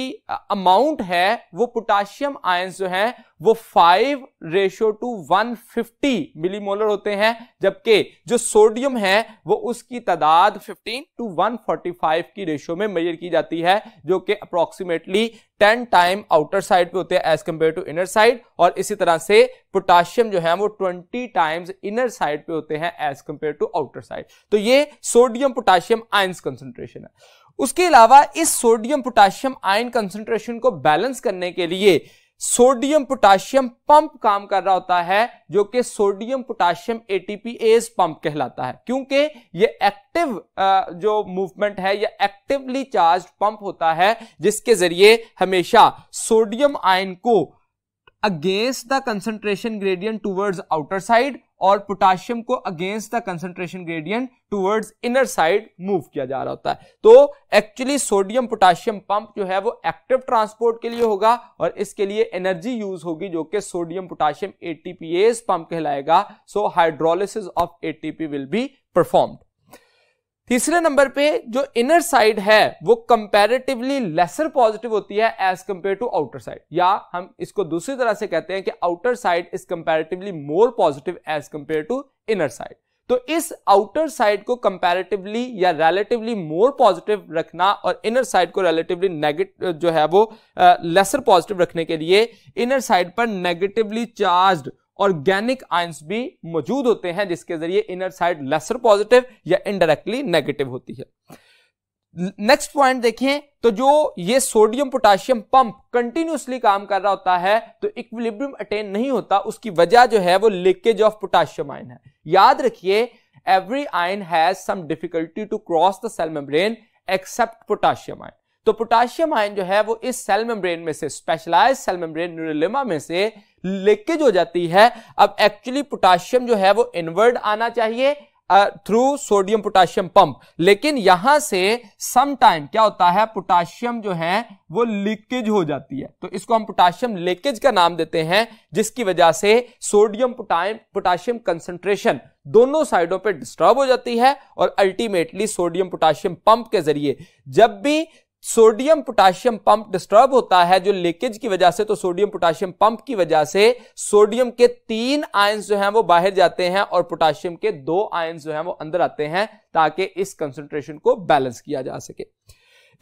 S1: अमाउंट है वो पोटाशियम आयंस जो है वो five ratio to one fifty millimolar होते हैं जबकि जो सोडियम है वो उसकी तादाद fifteen to one forty five की रेशो में मेजर की जाती है जो कि approximately ten time outer side पे होते हैं as compare to inner side और इसी तरह से पोटाशियम जो है वो ट्वेंटी टाइम्स इनर साइड पे होते हैं as compare to outer side तो ये सोडियम पोटाशियम आयंस कंसेंट्रेशन है उसके अलावा इस सोडियम पोटाशियम आयन कंसंट्रेशन को बैलेंस करने के लिए सोडियम पोटाशियम पंप काम कर रहा होता है जो कि सोडियम पोटाशियम एटीपीएस पंप कहलाता है क्योंकि ये एक्टिव जो मूवमेंट है ये एक्टिवली चार्ज पंप होता है जिसके जरिए हमेशा सोडियम आयन को against the concentration gradient towards outer side और पोटाशियम को against the concentration gradient towards inner side move किया जा रहा होता है तो एक्चुअली सोडियम पोटाशियम पंप जो है वो एक्टिव ट्रांसपोर्ट के लिए होगा और इसके लिए एनर्जी यूज होगी जो कि सोडियम पोटाशियम एटीपीएस पंप कहलाएगा so hydrolysis of ATP will be performed तीसरे नंबर पे जो इनर साइड है वो कंपैरेटिवली लेसर पॉजिटिव होती है as compare to outer side या हम इसको दूसरी तरह से कहते हैं कि outer side is comparatively more positive as compare to inner side तो इस आउटर साइड को कंपैरेटिवली या रिलेटिवली मोर पॉजिटिव रखना और इनर साइड को रिलेटिवली नेगेटिव जो है वो लेसर uh, पॉजिटिव रखने के लिए इनर साइड पर नेगेटिवली चार्ज्ड ऑर्गेनिक आयंस भी मौजूद होते हैं जिसके जरिए इनर साइड लेसर पॉजिटिव या इनडायरेक्टली नेगेटिव होती है नेक्स्ट पॉइंट देखें तो जो ये सोडियम पोटाशियम पंप कंटिन्यूसली काम कर रहा होता है तो इक्विलिब्रियम अटेन नहीं होता उसकी वजह जो है वो लीकेज ऑफ पोटाशियम आयन है याद रखिए every ion has some difficulty to cross the cell membrane except potassium ion तो पोटाशियम आयन जो है वो इस सेल मेम्ब्रेन में से स्पेशलाइज सेल मेम्ब्रेन न्यूरोलिमा में से लीकेज हो जाती है अब एक्चुअली पोटाशियम जो है वो इनवर्ड आना चाहिए थ्रू सोडियम पोटाशियम पंप लेकिन यहां से सम टाइम क्या होता है पोटाशियम जो है वो लीकेज हो जाती है तो इसको हम पोटाशियम लीकेज का नाम देते हैं जिसकी वजह से सोडियम पोटाशियम कंसंट्रेशन दोनों साइडों पे डिस्टर्ब हो जाती है और अल्टीमेटली सोडियम पोटाशियम पंप के जरिए जब भी सोडियम पोटाशियम पंप डिस्टर्ब होता है जो लीकेज की वजह से तो सोडियम पोटाशियम पंप की वजह से सोडियम के तीन आयन जो हैं वो बाहर जाते हैं और पोटाशियम के दो आयन जो हैं वो अंदर आते हैं ताकि इस कंसंट्रेशन को बैलेंस किया जा सके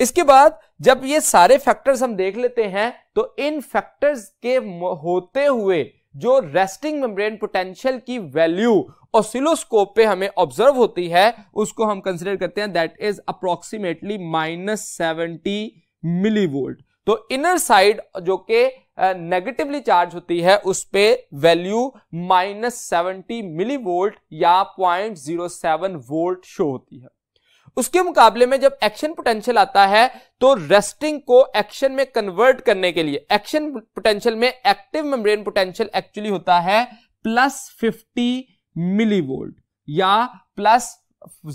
S1: इसके बाद जब ये सारे फैक्टर्स हम देख लेते हैं तो इन फैक्टर्स के होते हुए जो रेस्टिंग मेम्ब्रेन पोटेंशियल की वैल्यू ऑसिलोस्कोप पे हमें ऑब्जर्व होती है उसको हम कंसिडर करते हैं that is approximately minus seventy milli volt तो इनर साइड जो कि नेगेटिवली चार्ज होती है उस पर value minus seventy milli volt या point zero seven volt show होती है उसके मुकाबले में जब एक्शन पोटेंशियल आता है तो रेस्टिंग को एक्शन में कन्वर्ट करने के लिए एक्शन पोटेंशियल में एक्टिव मेम्ब्रेन पोटेंशियल एक्चुअली होता है प्लस फिफ्टी मिली वोल्ट या plus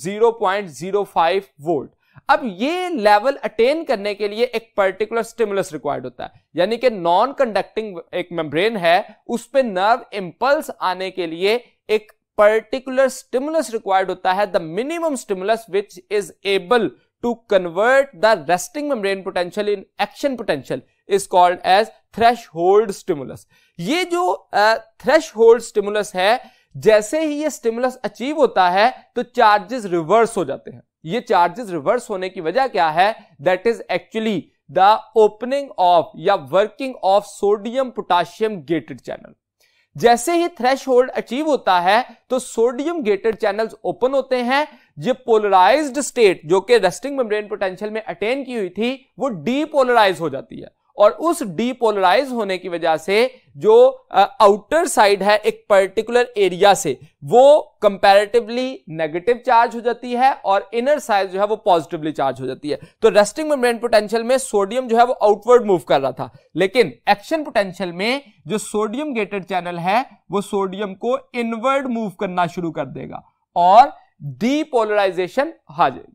S1: zero point zero five volt अब ये लेवल अटेन करने के लिए एक पर्टिकुलर स्टिमुलस रिक्वायर्ड होता है यानी कि नॉन कंडक्टिंग एक मेम्ब्रेन है उस पर नर्व इंपल्स आने के लिए एक पर्टिकुलर स्टिमुलस रिक्वायर्ड होता है the minimum stimulus which is able to convert the resting membrane potential in action potential is called as threshold stimulus ये जो थ्रेश होल्ड स्टिमुलस है जैसे ही ये स्टिमुलस अचीव होता है तो चार्जेस रिवर्स हो जाते हैं ये चार्जेस रिवर्स होने की वजह क्या है that is actually the opening of या working of sodium potassium gated channel जैसे ही थ्रेश अचीव होता है तो सोडियम गेटेड चैनल ओपन होते हैं जो पोलराइज्ड स्टेट जो कि रेस्टिंग मेम्ब्रेन पोटेंशियल में अटेन की हुई थी वो डीपोलराइज हो जाती है और उस डीपोलराइज होने की वजह से जो आउटर साइड है एक पर्टिकुलर एरिया से वो कंपैरेटिवली नेगेटिव चार्ज हो जाती है और इनर साइड जो है वो पॉजिटिवली चार्ज हो जाती है तो रेस्टिंग मेम्ब्रेन पोटेंशियल में सोडियम जो है वो आउटवर्ड मूव कर रहा था लेकिन एक्शन पोटेंशियल में जो सोडियम गेटेड चैनल है वो सोडियम को इनवर्ड मूव करना शुरू कर देगा और डीपोलराइजेशन आ जाएगी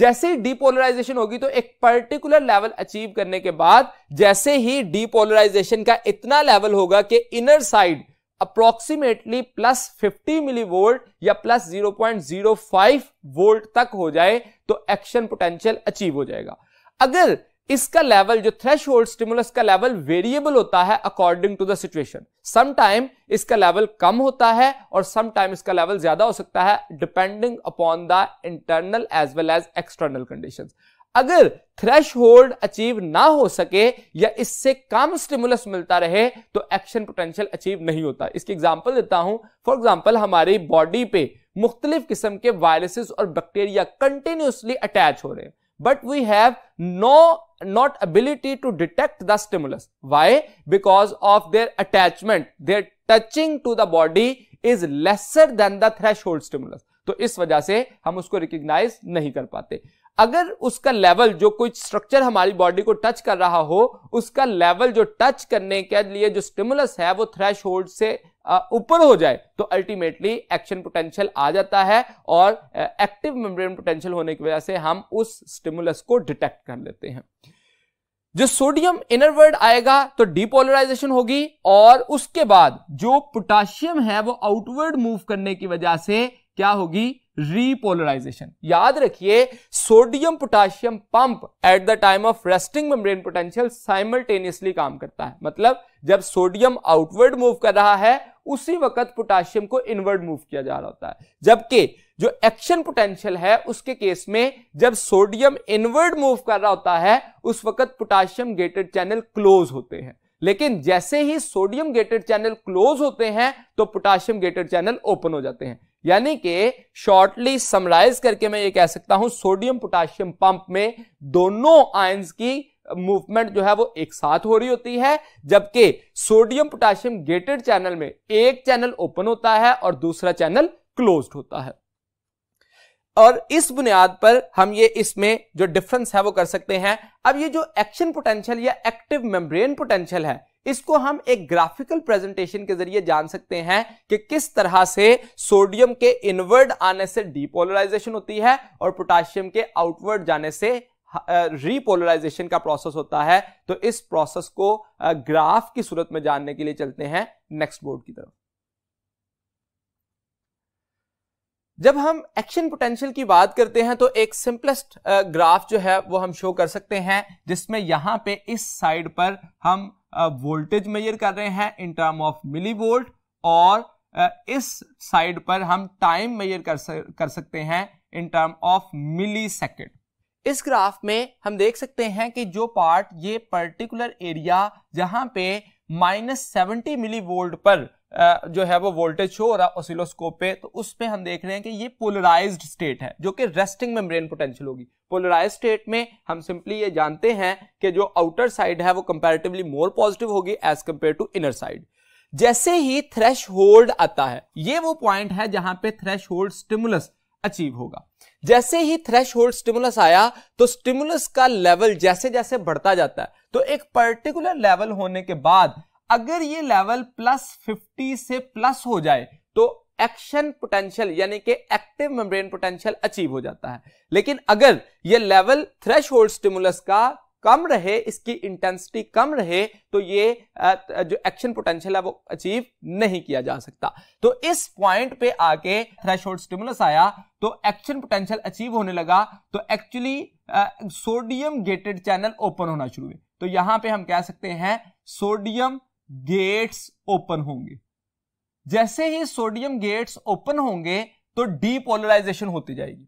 S1: जैसे ही डीपोलराइजेशन होगी तो एक पर्टिकुलर लेवल अचीव करने के बाद जैसे ही डीपोलराइजेशन का इतना लेवल होगा कि inner side approximately plus 50 milli volt या प्लस 0.05 वोल्ट तक हो जाए तो एक्शन पोटेंशियल अचीव हो जाएगा अगर इसका लेवल जो थ्रेश होल्ड स्टिमुलस का लेवल वेरिएबल होता है according to the situation sometime इसका लेवल कम होता है और समटाइम इसका लेवल ज्यादा हो सकता है depending upon the internal as well as external condition अगर थ्रेश होल्ड अचीव ना हो सके या इससे कम स्टिमुलस मिलता रहे तो एक्शन पोटेंशियल अचीव नहीं होता इसकी एग्जाम्पल देता हूं फॉर एग्जाम्पल हमारी बॉडी पे मुख्तलिफ किस्म के वायरसेस और बैक्टीरिया कंटिन्यूसली अटैच हो रहे हैं but we have no not ability to detect the stimulus. Why? Because of their attachment, their touching to the body is lesser than the threshold stimulus. तो इस वजह से हम उसको रिकग्नाइज नहीं कर पाते अगर उसका लेवल जो कोई स्ट्रक्चर हमारी बॉडी को टच कर रहा हो उसका लेवल जो टच करने के लिए जो स्टिमुलस है वो थ्रेश से ऊपर हो जाए तो अल्टीमेटली एक्शन पोटेंशियल आ जाता है और एक्टिव मेम्ब्रेन पोटेंशियल होने की वजह से हम उस स्टिमुलस को डिटेक्ट कर लेते हैं जो सोडियम इनरवर्ड आएगा तो डिपोलराइजेशन होगी और उसके बाद जो पोटाशियम है वो आउटवर्ड मूव करने की वजह से क्या होगी रीपोलराइजेशन याद रखिए sodium potassium pump at the time of resting membrane potential simultaneously काम करता है मतलब जब सोडियम आउटवर्ड मूव कर रहा है उसी वक्त पोटाशियम को इनवर्ड मूव किया जा रहा होता है जबकि जो एक्शन पोटेंशियल है उसके केस में जब सोडियम इनवर्ड मूव कर रहा होता है उस वक्त पोटाशियम गेटेड चैनल क्लोज होते हैं लेकिन जैसे ही सोडियम गेटेड चैनल क्लोज होते हैं तो पोटाशियम गेटेड चैनल ओपन हो जाते हैं यानी कि शॉर्टली समराइज करके मैं ये कह सकता हूं सोडियम पोटाशियम पंप में दोनों आयंस की मूवमेंट जो है वो एक साथ हो रही होती है जबकि सोडियम पोटाशियम गेटेड चैनल में एक चैनल ओपन होता है और दूसरा चैनल क्लोज्ड होता है और इस बुनियाद पर हम ये इसमें जो डिफरेंस है वो कर सकते हैं अब ये जो एक्शन पोटेंशियल या एक्टिव मेम्ब्रेन पोटेंशियल है इसको हम एक ग्राफिकल प्रेजेंटेशन के जरिए जान सकते हैं कि किस तरह से सोडियम के इनवर्ड आने से डीपोलराइजेशन होती है और पोटाशियम के आउटवर्ड जाने से रीपोलराइजेशन का प्रोसेस होता है तो इस प्रोसेस को ग्राफ की सूरत में जानने के लिए चलते हैं नेक्स्ट बोर्ड की तरफ जब हम एक्शन पोटेंशियल की बात करते हैं तो एक सिंपलेस्ट ग्राफ जो है वो हम शो कर सकते हैं जिसमें यहाँ पे इस साइड पर हम वोल्टेज मेजर कर रहे हैं in term of millivolt और इस साइड पर हम टाइम मेजर कर कर सकते हैं in term of millisecond इस ग्राफ में हम देख सकते हैं कि जो पार्ट ये पर्टिकुलर एरिया जहां पे माइनस सेवेंटी मिली वोल्ट पर जो है वो वोल्टेज शो हो रहा है ऑसिलोस्कोप पे तो उसमें हम देख रहे हैं कि ये पोलराइज्ड स्टेट है जो कि रेस्टिंग मेम्ब्रेन पोटेंशियल होगी पोलराइज स्टेट में हम सिंपली ये जानते हैं कि जो आउटर साइड है वो कंपेरेटिवली मोर पॉजिटिव होगी as compare to inner side जैसे ही थ्रेश होल्ड आता है ये वो पॉइंट है जहां पे थ्रेश होल्ड स्टिमुलस अचीव होगा जैसे ही थ्रेश होल्ड स्टिमुलस आया तो स्टिमुलस का लेवल जैसे जैसे बढ़ता जाता है तो एक पर्टिकुलर लेवल होने के बाद अगर ये लेवल प्लस फिफ्टी से प्लस हो जाए तो एक्शन पोटेंशियल यानी कि एक्टिव मेम्ब्रेन पोटेंशियल अचीव हो जाता है लेकिन अगर ये लेवल थ्रेश स्टिमुलस का कम रहे इसकी इंटेंसिटी कम रहे तो ये जो एक्शन पोटेंशियल है वो अचीव नहीं किया जा सकता तो इस पॉइंट पे आके थ्रेश स्टिमुलस आया तो एक्शन पोटेंशियल अचीव होने लगा तो actually sodium gated channel open होना शुरू हुए तो यहां पे हम कह सकते हैं सोडियम गेट्स ओपन होंगे जैसे ही सोडियम गेट्स ओपन होंगे तो डीपोलराइजेशन होती जाएगी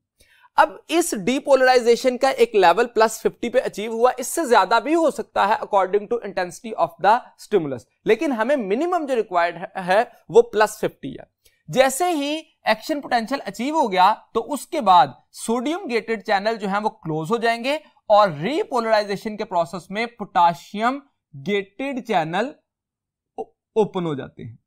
S1: अब इस डीपोलराइजेशन का एक लेवल प्लस 50 पे अचीव हुआ इससे ज्यादा भी हो सकता है according to intensity of the stimulus लेकिन हमें मिनिमम जो रिक्वायर्ड है वो प्लस 50 है जैसे ही एक्शन पोटेंशियल अचीव हो गया तो उसके बाद सोडियम गेटेड चैनल जो है वो क्लोज हो जाएंगे और रीपोलराइजेशन के प्रोसेस में पोटाशियम गेटेड चैनल ओपन हो जाते हैं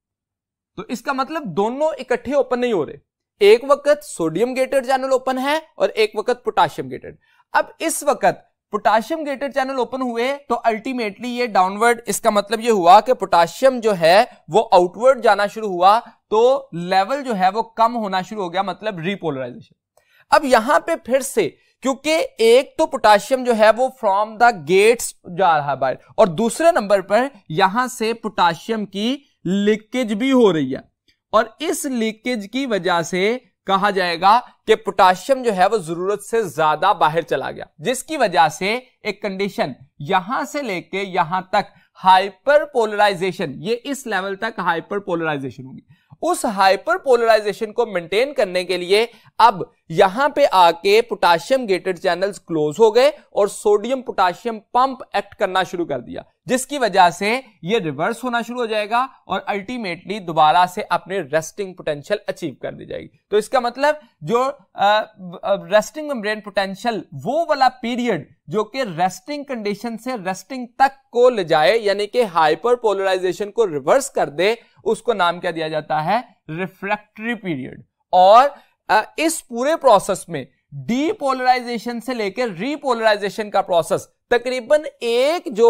S1: तो इसका मतलब दोनों इकट्ठे ओपन नहीं हो रहे एक वक्त सोडियम गेटेड चैनल ओपन है और एक वक्त पोटाशियम गेटेड अब इस वक्त पोटाशियम गेटेड चैनल ओपन हुए तो अल्टीमेटली ये डाउनवर्ड इसका मतलब ये हुआ कि पोटाशियम जो है वो आउटवर्ड जाना शुरू हुआ तो लेवल जो है वो कम होना शुरू हो गया मतलब रिपोलराइजेशन अब यहां पे फिर से क्योंकि एक तो पोटाशियम जो है वो फ्रॉम द गेट्स जा रहा है बाहर और दूसरे नंबर पर यहां से पोटाशियम की लीकेज भी हो रही है और इस लीकेज की वजह से कहा जाएगा कि पोटाशियम जो है वो जरूरत से ज्यादा बाहर चला गया जिसकी वजह से एक कंडीशन यहां से लेके यहां तक हाइपर पोलराइजेशन ये इस लेवल तक हाइपर पोलराइजेशन होगी उस हाइपर पोलराइजेशन को मेंटेन करने के लिए अब यहां पे आके पोटाशियम गेटेड चैनल्स क्लोज हो गए और सोडियम पोटाशियम पंप एक्ट करना शुरू कर दिया जिसकी वजह से ये रिवर्स होना शुरू हो जाएगा और अल्टीमेटली दोबारा से अपने रेस्टिंग पोटेंशियल अचीव कर दी जाएगी तो इसका मतलब जो रेस्टिंग मेम्ब्रेन पोटेंशियल वो वाला पीरियड जो कि रेस्टिंग कंडीशन से रेस्टिंग तक को ले जाए यानी कि हाइपर पोलराइजेशन को रिवर्स कर दे उसको नाम क्या दिया जाता है रिफ्रैक्टरी पीरियड और आ, इस पूरे प्रोसेस में डीपोलराइजेशन से लेकर रीपोलराइजेशन का प्रोसेस तकरीबन एक जो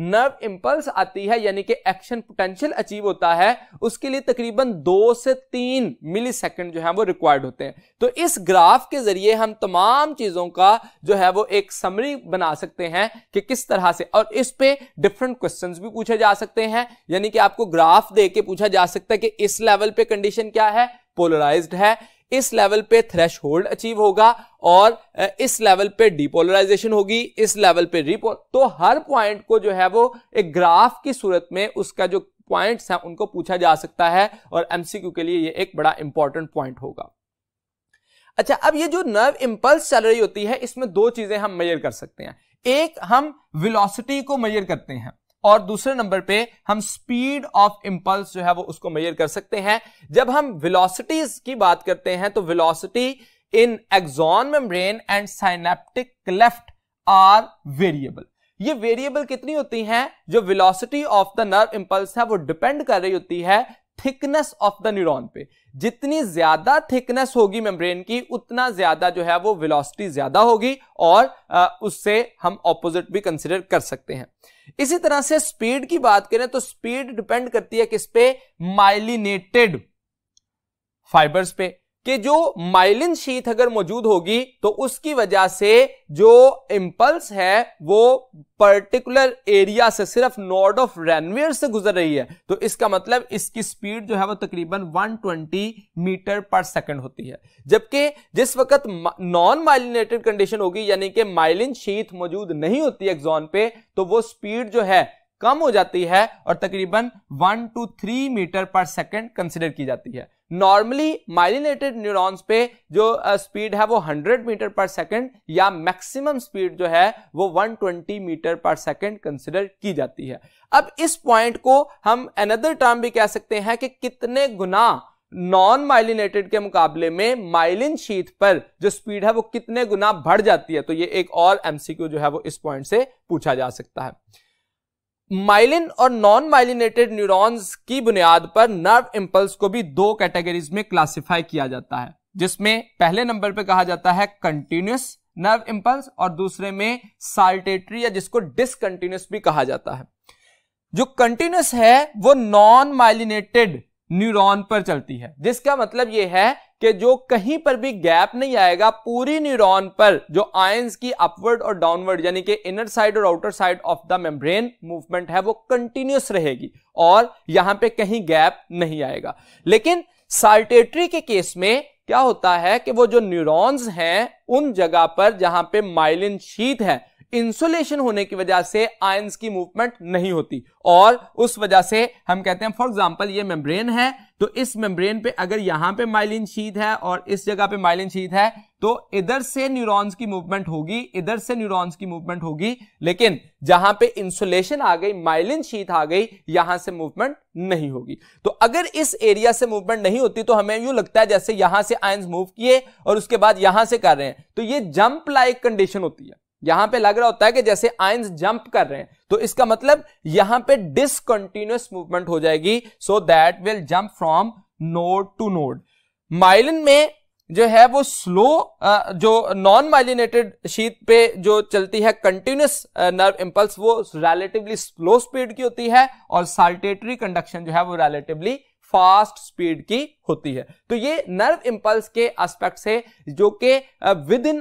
S1: नर्व इंपल्स आती है यानी कि एक्शन पोटेंशियल अचीव होता है उसके लिए तकरीबन दो से तीन मिली सेकेंड जो है वो रिक्वायर्ड होते हैं तो इस ग्राफ के जरिए हम तमाम चीजों का जो है वो एक समरी बना सकते हैं कि किस तरह से और इस पे डिफरेंट क्वेश्चन भी पूछे जा सकते हैं यानी कि आपको ग्राफ दे के पूछा जा सकता है कि इस लेवल पे कंडीशन क्या है पोलराइज्ड है इस लेवल पे थ्रेश अचीव होगा और इस लेवल पे डिपोलराइजेशन होगी इस लेवल पे रिपोल तो हर पॉइंट को जो है वो एक ग्राफ की सूरत में उसका जो पॉइंट्स हैं उनको पूछा जा सकता है और एमसीक्यू के लिए ये एक बड़ा इंपॉर्टेंट पॉइंट होगा अच्छा अब ये जो नर्व इंपल्स चल रही होती है इसमें दो चीजें हम मेजर कर सकते हैं एक हम विलोसिटी को मेजर करते हैं और दूसरे नंबर पे हम स्पीड ऑफ इंपल्स जो है वो उसको मेजर कर सकते हैं जब हम वेलोसिटीज की बात करते हैं तो velocity in axon membrane and synaptic cleft are variable ये वेरिएबल कितनी होती हैं जो velocity of the nerve impulse है वो डिपेंड कर रही होती है थिकनेस ऑफ द न्यूरॉन पे जितनी ज्यादा थिकनेस होगी मेम्ब्रेन की उतना ज्यादा जो है वो वेलोसिटी ज्यादा होगी और आ, उससे हम ऑपोजिट भी कंसिडर कर सकते हैं इसी तरह से स्पीड की बात करें तो स्पीड डिपेंड करती है किस पे माइलिनेटेड फाइबर्स पे कि जो माइलिन शीथ अगर मौजूद होगी तो उसकी वजह से जो इम्पल्स है वो पर्टिकुलर एरिया से सिर्फ नॉर्ड ऑफ रेनवेयर से गुजर रही है तो इसका मतलब इसकी स्पीड जो है वो तकरीबन 120 मीटर पर सेकंड होती है जबकि जिस वक्त नॉन माइलिनेटेड कंडीशन होगी यानी कि माइलिन शीथ मौजूद नहीं होती एक्सॉन पे तो वो स्पीड जो है कम हो जाती है और तकरीबन one two three metre per second consider की जाती है नॉर्मली माइलिनेटेड न्यूरॉन्स पे जो स्पीड uh, है वो 100 मीटर पर सेकंड या मैक्सिमम स्पीड जो है वो 120 मीटर पर सेकंड कंसिडर की जाती है अब इस पॉइंट को हम अनदर टर्म भी कह सकते हैं कि कितने गुना नॉन माइलिनेटेड के मुकाबले में माइलिन शीत पर जो स्पीड है वो कितने गुना बढ़ जाती है तो ये एक और एमसीक्यू जो है वो इस पॉइंट से पूछा जा सकता है माइलिन और नॉन माइलिनेटेड न्यूरॉन्स की बुनियाद पर नर्व इंपल्स को भी दो कैटेगरीज में क्लासिफाई किया जाता है जिसमें पहले नंबर पर कहा जाता है कंटिन्यूस नर्व इंपल्स और दूसरे में साल्टेटरी या जिसको डिसकंटिन्यूस भी कहा जाता है जो कंटिन्यूस है वो नॉन माइलिनेटेड न्यूरॉन पर चलती है जिसका मतलब यह है कि जो कहीं पर भी गैप नहीं आएगा पूरी न्यूरॉन पर जो आयंस की अपवर्ड और डाउनवर्ड यानी कि इनर साइड और outer side of the membrane movement है वो कंटिन्यूस रहेगी और यहां पे कहीं गैप नहीं आएगा लेकिन साल्टेटरी के केस में क्या होता है कि वो जो न्यूरॉन्स हैं उन जगह पर जहां पे माइलिन शीत है इंसुलेशन होने की वजह से आयंस की मूवमेंट नहीं होती और उस वजह से हम कहते हैं फॉर एग्जाम्पल ये मेम्ब्रेन है तो इस मेम्ब्रेन पे अगर यहां पे माइलिन शीत है और इस जगह पे माइलिन शीत है तो इधर से न्यूरॉन्स की मूवमेंट होगी इधर से न्यूरॉन्स की मूवमेंट होगी लेकिन जहां पे इंसुलेशन आ गई माइलिन शीत आ गई यहां से मूवमेंट नहीं होगी तो अगर इस एरिया से मूवमेंट नहीं होती तो हमें यूं लगता है जैसे यहां से आयंस मूव किए और उसके बाद यहां से कर रहे हैं तो ये जंप लाइक कंडीशन होती है यहां पे लग रहा होता है कि जैसे आइंस जंप कर रहे हैं तो इसका मतलब यहां पे डिसकंटिन्यूस मूवमेंट हो जाएगी so that will jump from node to node myelin में जो है वो स्लो जो नॉन माइलिनेटेड शीत पे जो चलती है कंटिन्यूस नर्व इंपल्स वो रिलेटिवली स्लो स्पीड की होती है और साल्टेटरी कंडक्शन जो है वो रिलेटिवली फास्ट स्पीड की होती है तो ये नर्व इंपल्स के एस्पेक्ट से जो कि within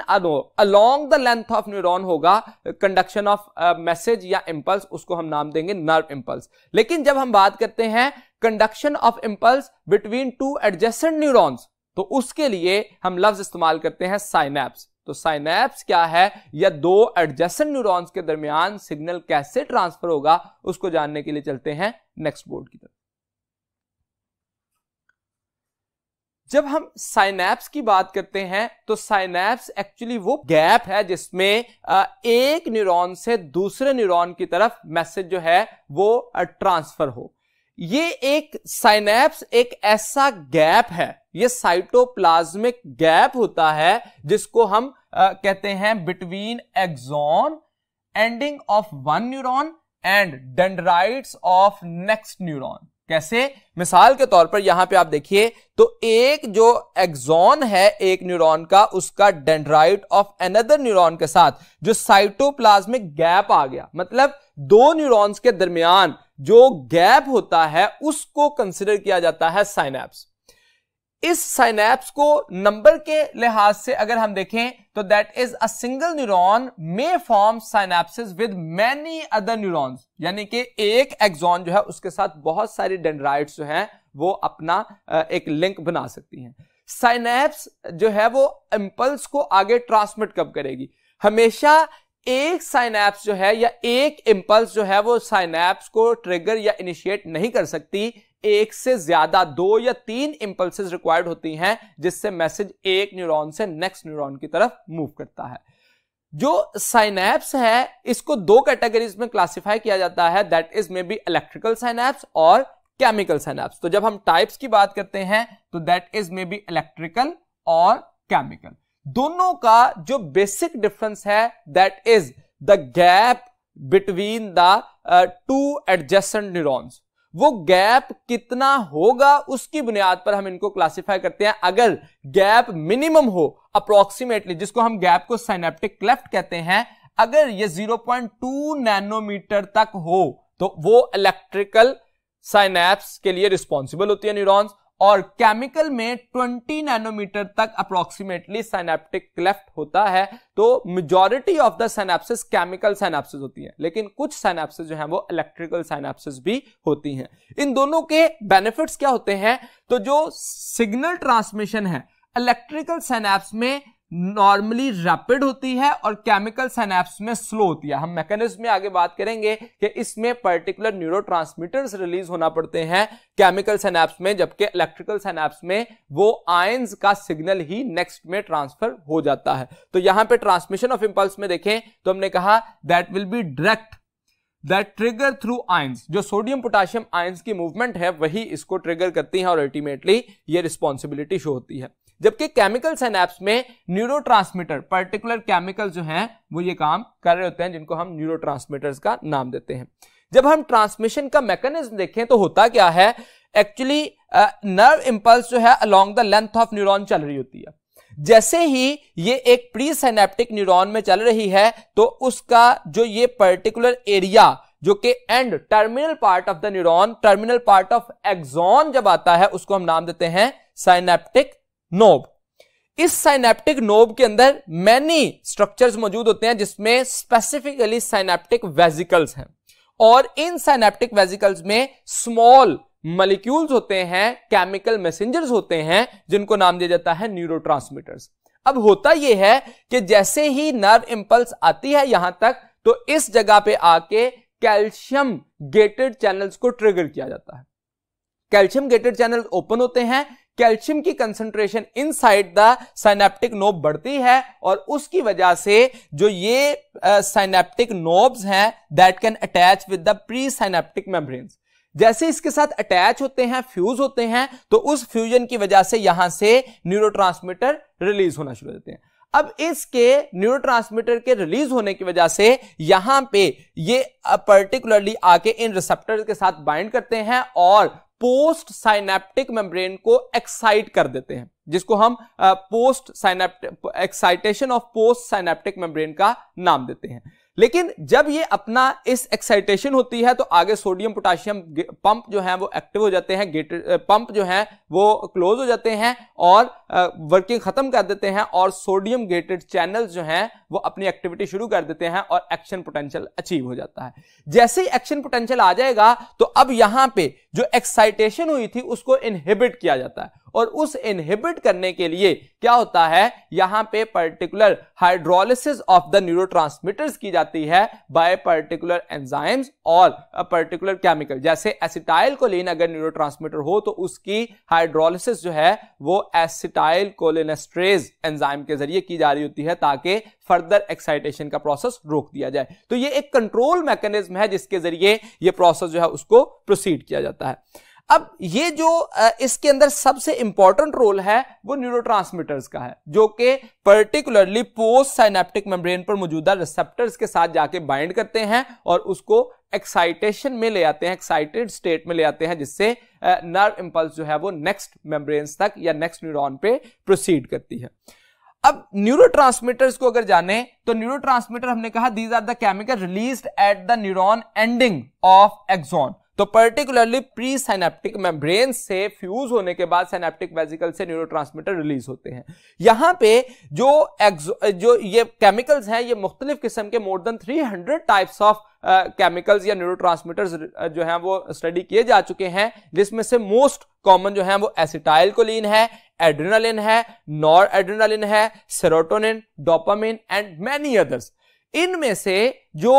S1: along the length of neuron होगा कंडक्शन ऑफ मैसेज या इंपल्स उसको हम नाम देंगे नर्व इंपल्स लेकिन जब हम बात करते हैं conduction of impulse between two adjacent neurons तो उसके लिए हम लफ्ज इस्तेमाल करते हैं साइनेप्स तो साइनेप्स क्या है या दो एडजस्टेंट न्यूरॉन्स के दरमियान सिग्नल कैसे ट्रांसफर होगा उसको जानने के लिए चलते हैं नेक्स्ट बोर्ड की तरफ जब हम साइनेप्स की बात करते हैं तो साइनेप्स एक्चुअली वो गैप है जिसमें एक न्यूरॉन से दूसरे न्यूरॉन की तरफ मैसेज जो है वो ट्रांसफर हो ये एक साइनेप्स एक ऐसा गैप है ये साइटोप्लाज्मिक गैप होता है जिसको हम कहते हैं between axon ending of one neuron and dendrites of next neuron कैसे मिसाल के तौर पर यहां पे आप देखिए तो एक जो एक्सॉन है एक न्यूरॉन का उसका डेंड्राइट ऑफ एनदर न्यूरॉन के साथ जो साइटोप्लाज्मिक गैप आ गया मतलब दो न्यूरॉन्स के दरमियान जो गैप होता है उसको कंसिडर किया जाता है साइनेप्स इस साइनेप्स को नंबर के लिहाज से अगर हम देखें तो that is a single neuron may form synapses with many other neurons यानी कि एक एक्सॉन जो है उसके साथ बहुत सारी डेंड्राइट जो हैं वो अपना एक लिंक बना सकती हैं साइनेप्स जो है वो इम्पल्स को आगे ट्रांसमिट कब करेगी हमेशा एक साइनेप्स जो है या एक इम्पल्स जो है वो साइनेप्स को ट्रिगर या इनिशिएट नहीं कर सकती एक से ज्यादा दो या तीन इंपल्स रिक्वायर्ड होती हैं जिससे मैसेज एक न्यूरॉन से नेक्स्ट न्यूरॉन की तरफ मूव करता है जो साइनेप्स है इसको दो कैटेगरीज में क्लासिफाई किया जाता है that is may be electrical synapse और केमिकल साइनेप्स तो जब हम टाइप्स की बात करते हैं तो that is may be electrical और केमिकल दोनों का जो बेसिक डिफरेंस है that is the gap between the two adjacent neurons वो गैप कितना होगा उसकी बुनियाद पर हम इनको क्लासिफाई करते हैं अगर गैप मिनिमम हो अप्रोक्सीमेटली जिसको हम गैप को साइनेप्टिक क्लेफ्ट कहते हैं अगर ये 0.2 नैनोमीटर तक हो तो वो इलेक्ट्रिकल साइनेप्स के लिए रिस्पॉन्सिबल होती है न्यूरॉन्स और केमिकल में 20 नैनोमीटर तक अप्रोक्सीमेटली सैनेप्टिक क्लेफ्ट होता है तो majority of the synapses chemical synapses होती है लेकिन कुछ सैनेप्सिस जो है वो इलेक्ट्रिकल सैनेप्सिस भी होती हैं इन दोनों के बेनिफिट्स क्या होते हैं तो जो सिग्नल ट्रांसमिशन है इलेक्ट्रिकल सैनेप्स में नॉर्मली रैपिड होती है और केमिकल सैनेप्स में स्लो होती है हम मैकेनिज्म में आगे बात करेंगे कि इसमें पर्टिकुलर न्यूरो रिलीज होना पड़ते हैं केमिकल सैनेप्स में जबकि इलेक्ट्रिकल सैनेप्स में वो आयंस का सिग्नल ही नेक्स्ट में ट्रांसफर हो जाता है तो यहां पे ट्रांसमिशन ऑफ इंपल्स में देखें तो हमने कहा that will be direct that trigger through ions जो सोडियम पोटाशियम आयंस की मूवमेंट है वही इसको ट्रिगर करती है और अल्टीमेटली ये रिस्पॉन्सिबिलिटी शो होती है जबकि केमिकल सैनैप्स में न्यूरो पर्टिकुलर केमिकल जो हैं वो ये काम कर रहे होते हैं जिनको हम न्यूरो का नाम देते हैं जब हम ट्रांसमिशन का मैकेनिज्म देखें तो होता क्या है एक्चुअली नर्व इम्पल्स जो है along the length of neuron चल रही होती है जैसे ही ये एक प्री सैनेप्टिक न्यूरॉन में चल रही है तो उसका जो ये पर्टिकुलर एरिया जो कि end terminal part of the neuron terminal part of axon जब आता है उसको हम नाम देते हैं साइनेप्टिक नोब इस साइनेप्टिक नोब के अंदर मैनी स्ट्रक्चर्स मौजूद होते हैं जिसमें स्पेसिफिकली साइनेप्टिक वेजिकल्स हैं और इन साइनेप्टिक वेजिकल्स में स्मॉल मलिक्यूल्स होते हैं केमिकल मैसेजर्स होते हैं जिनको नाम दिया जाता है न्यूरो अब होता यह है कि जैसे ही नर्व इंपल्स आती है यहां तक तो इस जगह पे आके कैल्शियम गेटेड चैनल्स को ट्रिगर किया जाता है कैल्शियम गेटेड चैनल ओपन होते हैं कैल्शियम की concentration inside the synaptic knob बढ़ती है और उसकी वजह से जो ये साइनेप्टिक नोब्स हैं that can attach with the presynaptic membranes जैसे इसके साथ अटैच होते हैं फ्यूज होते हैं तो उस फ्यूजन की वजह से यहां से न्यूरोट्रांसमीटर रिलीज होना शुरू हो जाते हैं अब इसके न्यूरो के रिलीज होने की वजह से यहां पे ये पर्टिकुलरली आके इन रिसेप्टर के साथ बाइंड करते हैं और पोस्ट साइनेप्टिक मेम्ब्रेन को एक्साइट कर देते हैं जिसको हम postsynaptic excitation of postsynaptic membrane का नाम देते हैं लेकिन जब ये अपना इस एक्साइटेशन होती है तो आगे सोडियम पोटाशियम पंप जो है वो एक्टिव हो जाते हैं गेट पंप जो है वो क्लोज हो जाते हैं और वर्किंग खत्म कर देते हैं और सोडियम गेटेड चैनल्स जो हैं वो अपनी एक्टिविटी शुरू कर देते हैं और एक्शन पोटेंशियल अचीव हो जाता है जैसे ही एक्शन पोटेंशियल आ जाएगा तो अब यहां पे जो एक्साइटेशन हुई थी उसको इनहिबिट किया जाता है और उस इनहिबिट करने के लिए क्या होता है यहां पे particular hydrolysis of the neurotransmitters की जाती है बाय पर्टिकुलर एंजाइम्स और पर्टिकुलर केमिकल जैसे एसिटाइल कोलिन अगर न्यूरोट्रांसमीटर हो तो उसकी हाइड्रोलिसिस जो है वो एसिटाइल कोलिनेस्ट्रेज एंजाइम के जरिए की जा रही होती है ताकि फर्दर एक्साइटेशन का प्रोसेस रोक दिया जाए तो ये एक कंट्रोल मैकेनिज्म है जिसके जरिए ये प्रोसेस जो है उसको प्रोसीड किया जाता है होता है अब ये जो इसके अंदर सबसे इंपॉर्टेंट रोल है वो न्यूरोट्रांसमीटर्स का है जो कि पर्टिकुलरली पोस्ट साइनेप्टिक मेम्ब्रेन पर मौजूदा रिसेप्टर्स के साथ जाके बाइंड करते हैं और उसको एक्साइटेशन में ले आते हैं एक्साइटेड स्टेट में ले आते हैं जिससे नर्व इंपल्स जो है वो नेक्स्ट मेम्ब्रेन तक या नेक्स्ट न्यूरोन पे प्रोसीड करती है अब न्यूरोट्रांसमीटर्स को अगर जाने तो न्यूरोट्रांसमीटर हमने कहा these are the chemical release at the neuron ending of axon तो पर्टिकुलरली प्री साइनेप्टिक मेम्ब्रेन से फ्यूज होने के बाद साइनेप्टिक वेजिकल से न्यूरोट्रांसमीटर रिलीज होते हैं यहां पे जो जो ये केमिकल्स हैं ये मुख्तलिफ किस्म के more than 300 types of chemicals या न्यूरोट्रांसमीटर्स uh, जो हैं वो स्टडी किए जा चुके हैं जिसमें से मोस्ट कॉमन जो है वो एसिटाइल कोलिन है एड्रेनालिन है नॉर एड्रेनालिन है serotonin dopamine and many others इनमें से जो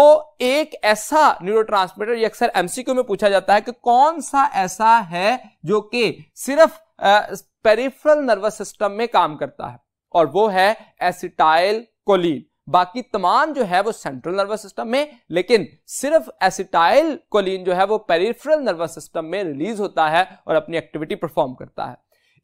S1: एक ऐसा न्यूरोट्रांसमीटर ये अक्सर एमसीक्यू में पूछा जाता है कि कौन सा ऐसा है जो कि सिर्फ पेरिफ्रल नर्वस सिस्टम में काम करता है और वो है एसिटाइल कोलिन बाकी तमाम जो है वो सेंट्रल नर्वस सिस्टम में लेकिन सिर्फ एसिटाइल कोलिन जो है वो पेरिफ्रल नर्वस सिस्टम में रिलीज होता है और अपनी एक्टिविटी परफॉर्म करता है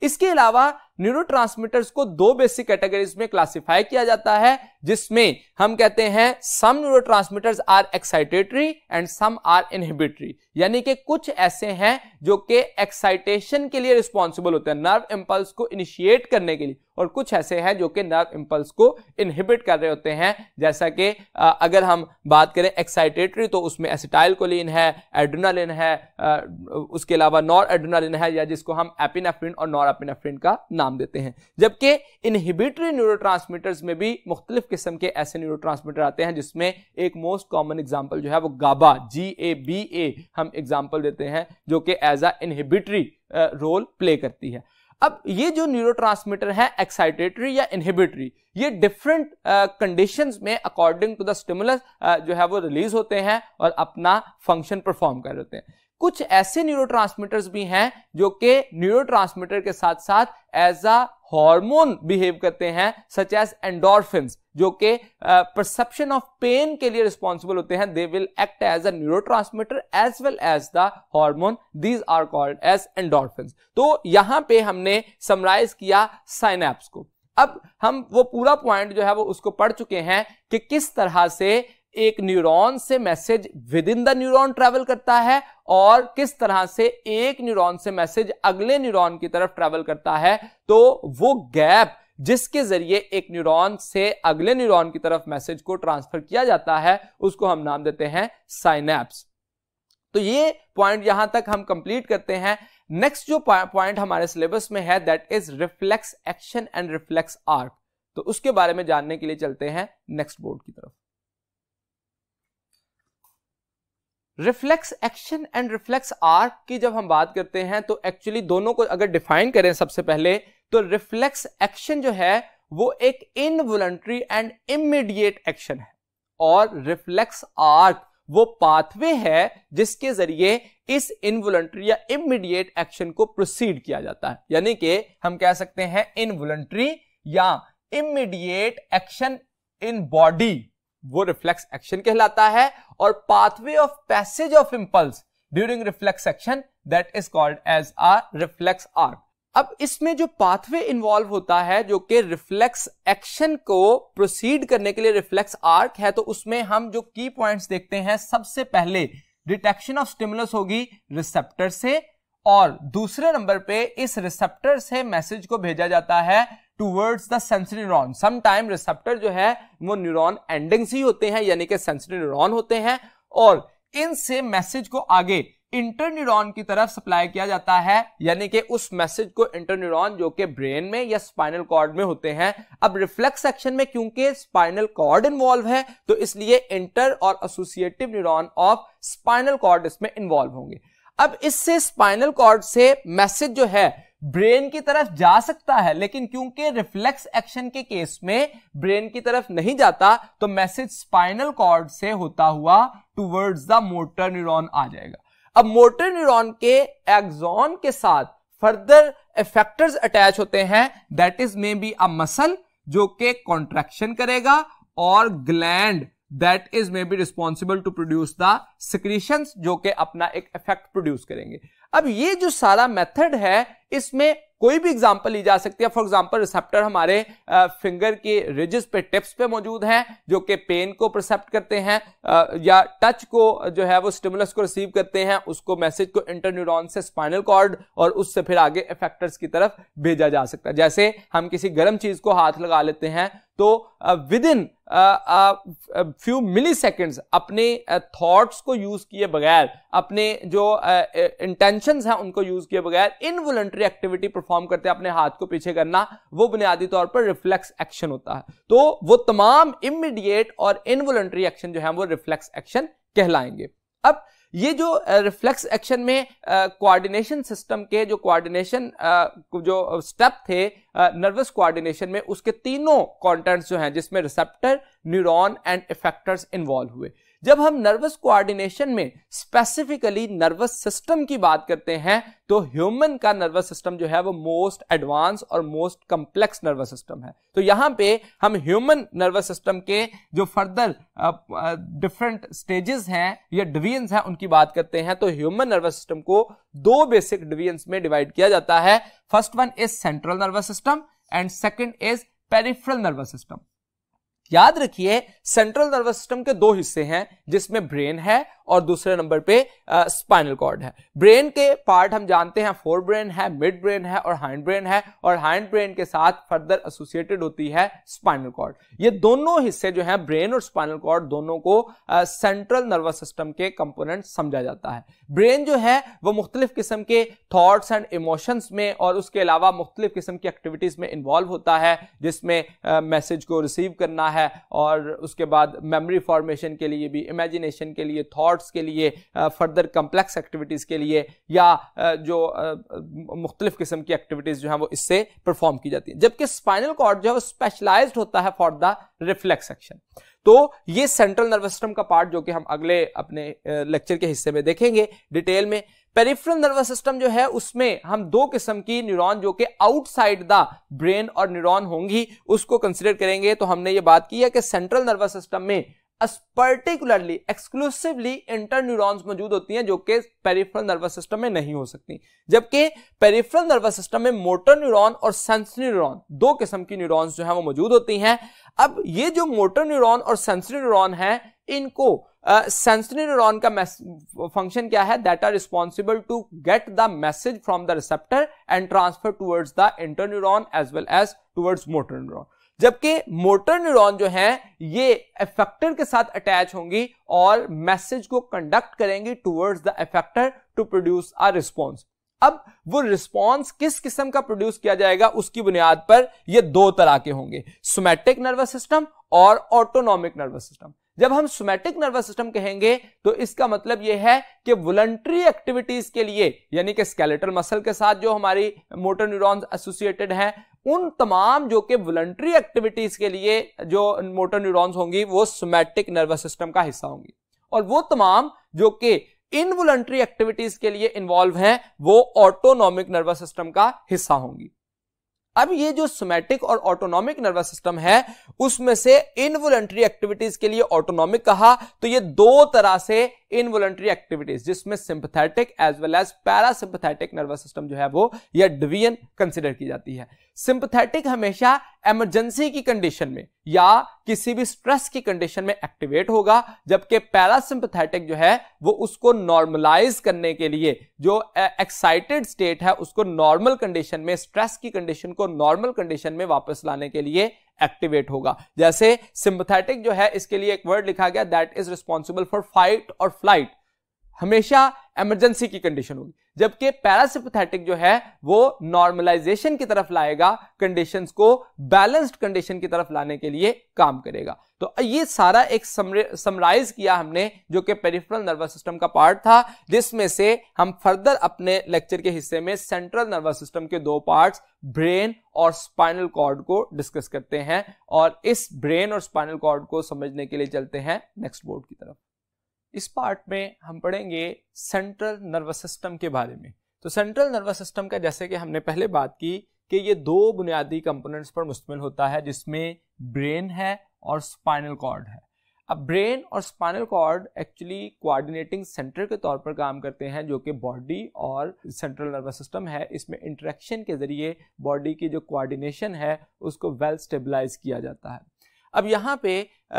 S1: इसके अलावा न्यूरो को दो बेसिक कैटेगरीज में क्लासिफाई किया जाता है जिसमें हम कहते हैं some neurotransmitters are excitatory and some are inhibitory यानी कि कुछ ऐसे हैं जो कि एक्साइटेशन के लिए रिस्पॉन्सिबल होते हैं नर्व इंपल्स को इनिशिएट करने के लिए और कुछ ऐसे हैं जो कि नर्व इंपल्स को इनहिबिट कर रहे होते हैं जैसा कि अगर हम बात करें एक्साइटेटरी तो उसमें एसिटाइल कोलिन है एड्रोनालिन है उसके अलावा नॉर एड्रोनालिन है या जिसको हम एपिनाफ्रिन और नॉर एपिनाफ्रिन का नाम नाम देते हैं जबकि इनहिबिटरी न्यूरो में भी मुख्तलिफ किस्म के ऐसे न्यूरो आते हैं जिसमें एक मोस्ट कॉमन एग्जाम्पल जो है वो गाबा जी ए बी ए हम एग्जाम्पल देते हैं जो कि as a inhibitory role play करती है अब ये जो न्यूरोट्रांसमीटर है एक्साइटेटरी या इनहिबिटरी ये डिफरेंट कंडीशन uh, में अकॉर्डिंग टू द स्टिमुलस जो है वो रिलीज होते हैं और अपना फंक्शन परफॉर्म कर होते हैं कुछ ऐसे न्यूरो भी हैं जो कि न्यूरो के साथ साथ एज अ हॉर्मोन बिहेव करते हैं सच एज एंडोरफिन जो कि परसेप्शन ऑफ पेन के लिए रिस्पॉन्सिबल होते हैं they will act as a transmitter as well as the hormone these are called as endorphin तो यहां पे हमने समराइज किया साइनेप्स को अब हम वो पूरा पॉइंट जो है वो उसको पढ़ चुके हैं कि किस तरह से एक न्यूरॉन से message within the neuron travel करता है और किस तरह से एक न्यूरॉन से मैसेज अगले न्यूरॉन की तरफ ट्रेवल करता है तो वो गैप जिसके जरिए एक न्यूरॉन से अगले न्यूरॉन की तरफ मैसेज को ट्रांसफर किया जाता है उसको हम नाम देते हैं साइनेप्स तो ये पॉइंट यहां तक हम कंप्लीट करते हैं नेक्स्ट जो पॉइंट हमारे सिलेबस में है that is reflex action and reflex arc तो उसके बारे में जानने के लिए चलते हैं नेक्स्ट बोर्ड की तरफ reflex action and reflex arc की जब हम बात करते हैं तो एक्चुअली दोनों को अगर डिफाइन करें सबसे पहले तो रिफ्लेक्स एक्शन जो है वो एक इनवॉलंटरी एंड इमीडिएट एक्शन है और रिफ्लेक्स आर्क वो पाथवे है जिसके जरिए इस इनवॉलंटरी या इमीडिएट एक्शन को प्रोसीड किया जाता है यानी कि हम कह सकते हैं इनवॉलंटरी या इमीडिएट एक्शन इन बॉडी वो रिफ्लेक्स एक्शन कहलाता है और pathway of passage of impulse during reflex action that is called as a reflex arc अब इसमें जो पाथवे इन्वॉल्व होता है जो कि रिफ्लेक्स एक्शन को प्रोसीड करने के लिए रिफ्लेक्स आर्क है तो उसमें हम जो की पॉइंट्स देखते हैं सबसे पहले डिटेक्शन ऑफ स्टिमुलस होगी रिसेप्टर से और दूसरे नंबर पे इस रिसेप्टर से मैसेज को भेजा जाता है towards the sensory neuron sometime receptor जो है वो न्यूरॉन एंडिंग्स ही होते हैं यानी कि सेंसरी न्यूरॉन होते हैं और इनसे मैसेज को आगे इंटरन्यूरॉन की तरफ सप्लाई किया जाता है यानी कि उस मैसेज को इंटरन्यूरॉन जो कि ब्रेन में या स्पाइनल कॉर्ड में होते हैं अब रिफ्लेक्स सेक्शन में क्योंकि स्पाइनल कॉर्ड इन्वॉल्व है तो इसलिए इंटर और associative neuron of spinal cord इसमें इन्वॉल्व होंगे अब इससे स्पाइनल कॉर्ड से मैसेज जो है ब्रेन की तरफ जा सकता है लेकिन क्योंकि रिफ्लेक्स एक्शन के केस में ब्रेन की तरफ नहीं जाता तो मैसेज स्पाइनल कॉर्ड से होता हुआ टूवर्ड्स द मोटर न्यूरॉन आ जाएगा अब मोटर न्यूरॉन के एक्सॉन के साथ फर्दर इफेक्टर्स अटैच होते हैं that is may be a muscle जो कि कॉन्ट्रेक्शन करेगा और gland that is may be responsible to produce the secretion जो कि अपना एक इफेक्ट प्रोड्यूस करेंगे अब ये जो सारा मेथड है इसमें कोई भी एग्जाम्पल ली जा सकती है फॉर एग्जाम्पल रिसेप्टर हमारे फिंगर के रिजिस पे टिप्स पे मौजूद हैं जो कि पेन को प्रसेप्ट करते हैं या टच को जो है वो स्टिमुलस को रिसीव करते हैं उसको मैसेज को इंटरन्यूरॉन से स्पाइनल कॉर्ड और उससे फिर आगे इफेक्टर्स की तरफ भेजा जा सकता है जैसे हम किसी गर्म चीज को हाथ लगा लेते हैं तो within few milliseconds अपने थॉट्स को यूज़ किए बगैर अपने जो इंटेंशंस हैं उनको यूज़ किए बगैर इनवॉलेंट्री एक्टिविटी परफॉर्म करते हैं अपने हाथ को पीछे करना वो बुनियादी तौर पर रिफ्लेक्स एक्शन होता है तो वो तमाम इमीडिएट और इनवोलेंट्री एक्शन जो है वो रिफ्लेक्स एक्शन कहलाएंगे अब ये जो रिफ्लेक्स एक्शन में कोऑर्डिनेशन सिस्टम के जो कोऑर्डिनेशन जो स्टेप थे नर्वस कोऑर्डिनेशन में उसके तीनों कंटेंट्स जो हैं जिसमें receptor neuron and effectors involve हुए जब हम नर्वस कोऑर्डिनेशन में स्पेसिफिकली नर्वस सिस्टम की बात करते हैं तो ह्यूमन का नर्वस सिस्टम जो है वो मोस्ट एडवांस और मोस्ट कंप्लेक्स नर्वस सिस्टम है तो यहां पे हम ह्यूमन नर्वस सिस्टम के जो फर्दर डिफरेंट स्टेजेस हैं या डिवीजन्स हैं उनकी बात करते हैं तो ह्यूमन नर्वस सिस्टम को दो बेसिक डिवीजन्स में डिवाइड किया जाता है first one is central nervous system and second is peripheral nervous system याद रखिए सेंट्रल नर्वस सिस्टम के दो हिस्से हैं जिसमें ब्रेन है और दूसरे नंबर पे स्पाइनल कॉर्ड है ब्रेन के पार्ट हम जानते हैं फोर ब्रेन है मिड ब्रेन है और हाइंड ब्रेन है और हाइंड ब्रेन के साथ फर्दर एसोसिएटेड होती है स्पाइनल कॉर्ड ये दोनों हिस्से जो हैं ब्रेन और स्पाइनल कॉर्ड दोनों को सेंट्रल नर्वस सिस्टम के कंपोनेंट समझा जाता है ब्रेन जो है वो मुख्तलिफ किस्म के थॉट्स एंड इमोशंस में और उसके अलावा मुख्तलिफ किस्म की एक्टिविटीज में इन्वॉल्व होता है जिसमें मैसेज को रिसीव करना है और उसके बाद मेमोरी फॉर्मेशन के लिए भी इमेजिनेशन के लिए थॉट्स के लिए फर्दर कम्प्लेक्स एक्टिविटीज़ के लिए या जो मुख्तलिफ़ किस्म की एक्टिविटीज़ जो हैं वो इससे परफॉर्म की जाती है जबकि स्पाइनल कॉर्ड जो है वो स्पेशलाइज होता है फॉर द रिफ्लेक्स एक्शन तो ये सेंट्रल नर्वस सिस्टम का पार्ट जो कि हम अगले अपने लेक्चर के हिस्से में देखेंगे डिटेल में पेरिफ्रल नर्वस सिस्टम जो है उसमें हम दो किस्म की न्यूरॉन जो कि आउटसाइड द ब्रेन और न्यूरॉन होंगी उसको कंसिडर करेंगे तो हमने ये बात की है कि सेंट्रल नर्वस सिस्टम में पर्टिकुलरली एक्सक्लूसिवली इंटर न्यूरॉन्स मौजूद होती हैं जो कि पेरिफ्रल नर्वस सिस्टम में नहीं हो सकती जबकि पेरिफ्रल नर्वस सिस्टम में मोटर न्यूरॉन और सेंसरी न्यूरॉन दो किस्म की न्यूरॉन्स जो है वो मौजूद होती हैं अब ये जो मोटर न्यूरॉन और सेंसरी न्यूरॉन है इनको सेंसरी uh, न्यूरॉन का फंक्शन क्या है that are responsible to get the message from the receptor and transfer towards the inter neuron as well as towards motor neuron जबकि मोटर न्यूरॉन जो हैं ये एफेक्टर के साथ अटैच होंगी और मैसेज को कंडक्ट करेंगी towards the effector to produce a response अब वो रिस्पॉन्स किस किस्म का प्रोड्यूस किया जाएगा उसकी बुनियाद पर ये दो तरह के होंगे सोमेटिक नर्वस सिस्टम और ऑटोनॉमिक नर्वस सिस्टम जब हम सोमेटिक नर्वस सिस्टम कहेंगे तो इसका मतलब यह है कि वॉलंटरी एक्टिविटीज के लिए यानी कि स्केलेटल मसल के साथ जो हमारी मोटर न्यूरॉन्स एसोसिएटेड हैं उन तमाम जो कि वॉलंटरी एक्टिविटीज के लिए जो मोटर न्यूरॉन्स होंगी वो सोमेटिक नर्वस सिस्टम का हिस्सा होंगी और वो तमाम जो कि इनवॉलंटरी एक्टिविटीज के लिए इन्वॉल्व हैं वो ऑटोनॉमिक नर्वस सिस्टम का हिस्सा होंगी अब ये जो सोमैटिक और ऑटोनॉमिक नर्वस सिस्टम है उसमें से इनवोलेंट्री एक्टिविटीज के लिए ऑटोनॉमिक कहा तो ये दो तरह से इनवोलेंट्री एक्टिविटीज जिसमें sympathetic as well as parasympathetic nervous system जो है वो या डिवीजन कंसिडर की जाती है सिंपथेटिक हमेशा एमरजेंसी की कंडीशन में या किसी भी स्ट्रेस की कंडीशन में एक्टिवेट होगा जबकि पैरासिम्पथेटिक जो है वो उसको नॉर्मलाइज करने के लिए जो एक्साइटेड स्टेट है उसको नॉर्मल कंडीशन में स्ट्रेस की कंडीशन को नॉर्मल कंडीशन में वापस लाने के लिए एक्टिवेट होगा जैसे सिंपथेटिक जो है इसके लिए एक वर्ड लिखा गया that is responsible for fight और फ्लाइट हमेशा इमरजेंसी की कंडीशन होगी जबकि पैरासिपथेटिक जो है वो नॉर्मलाइजेशन की तरफ लाएगा कंडीशंस को बैलेंस्ड कंडीशन की तरफ लाने के लिए काम करेगा तो ये सारा एक समराइज किया हमने जो कि पेरिफेरल नर्वस सिस्टम का पार्ट था जिसमें से हम फर्दर अपने लेक्चर के हिस्से में सेंट्रल नर्वस सिस्टम के दो पार्ट्स ब्रेन और स्पाइनल कॉर्ड को डिस्कस करते हैं और इस ब्रेन और स्पाइनल कॉर्ड को समझने के लिए चलते हैं नेक्स्ट बोर्ड की तरफ इस पार्ट में हम पढ़ेंगे सेंट्रल नर्वस सिस्टम के बारे में तो सेंट्रल नर्वस सिस्टम का जैसे कि हमने पहले बात की कि ये दो बुनियादी कंपोनेंट्स पर मुश्तमिल होता है जिसमें ब्रेन है और स्पाइनल कॉर्ड है अब ब्रेन और spinal cord actually coordinating centre के तौर पर काम करते हैं जो कि बॉडी और सेंट्रल नर्वस सिस्टम है इसमें इंटरेक्शन के ज़रिए बॉडी की जो कोऑर्डिनेशन है उसको वेल स्टेबलाइज किया जाता है अब यहाँ पे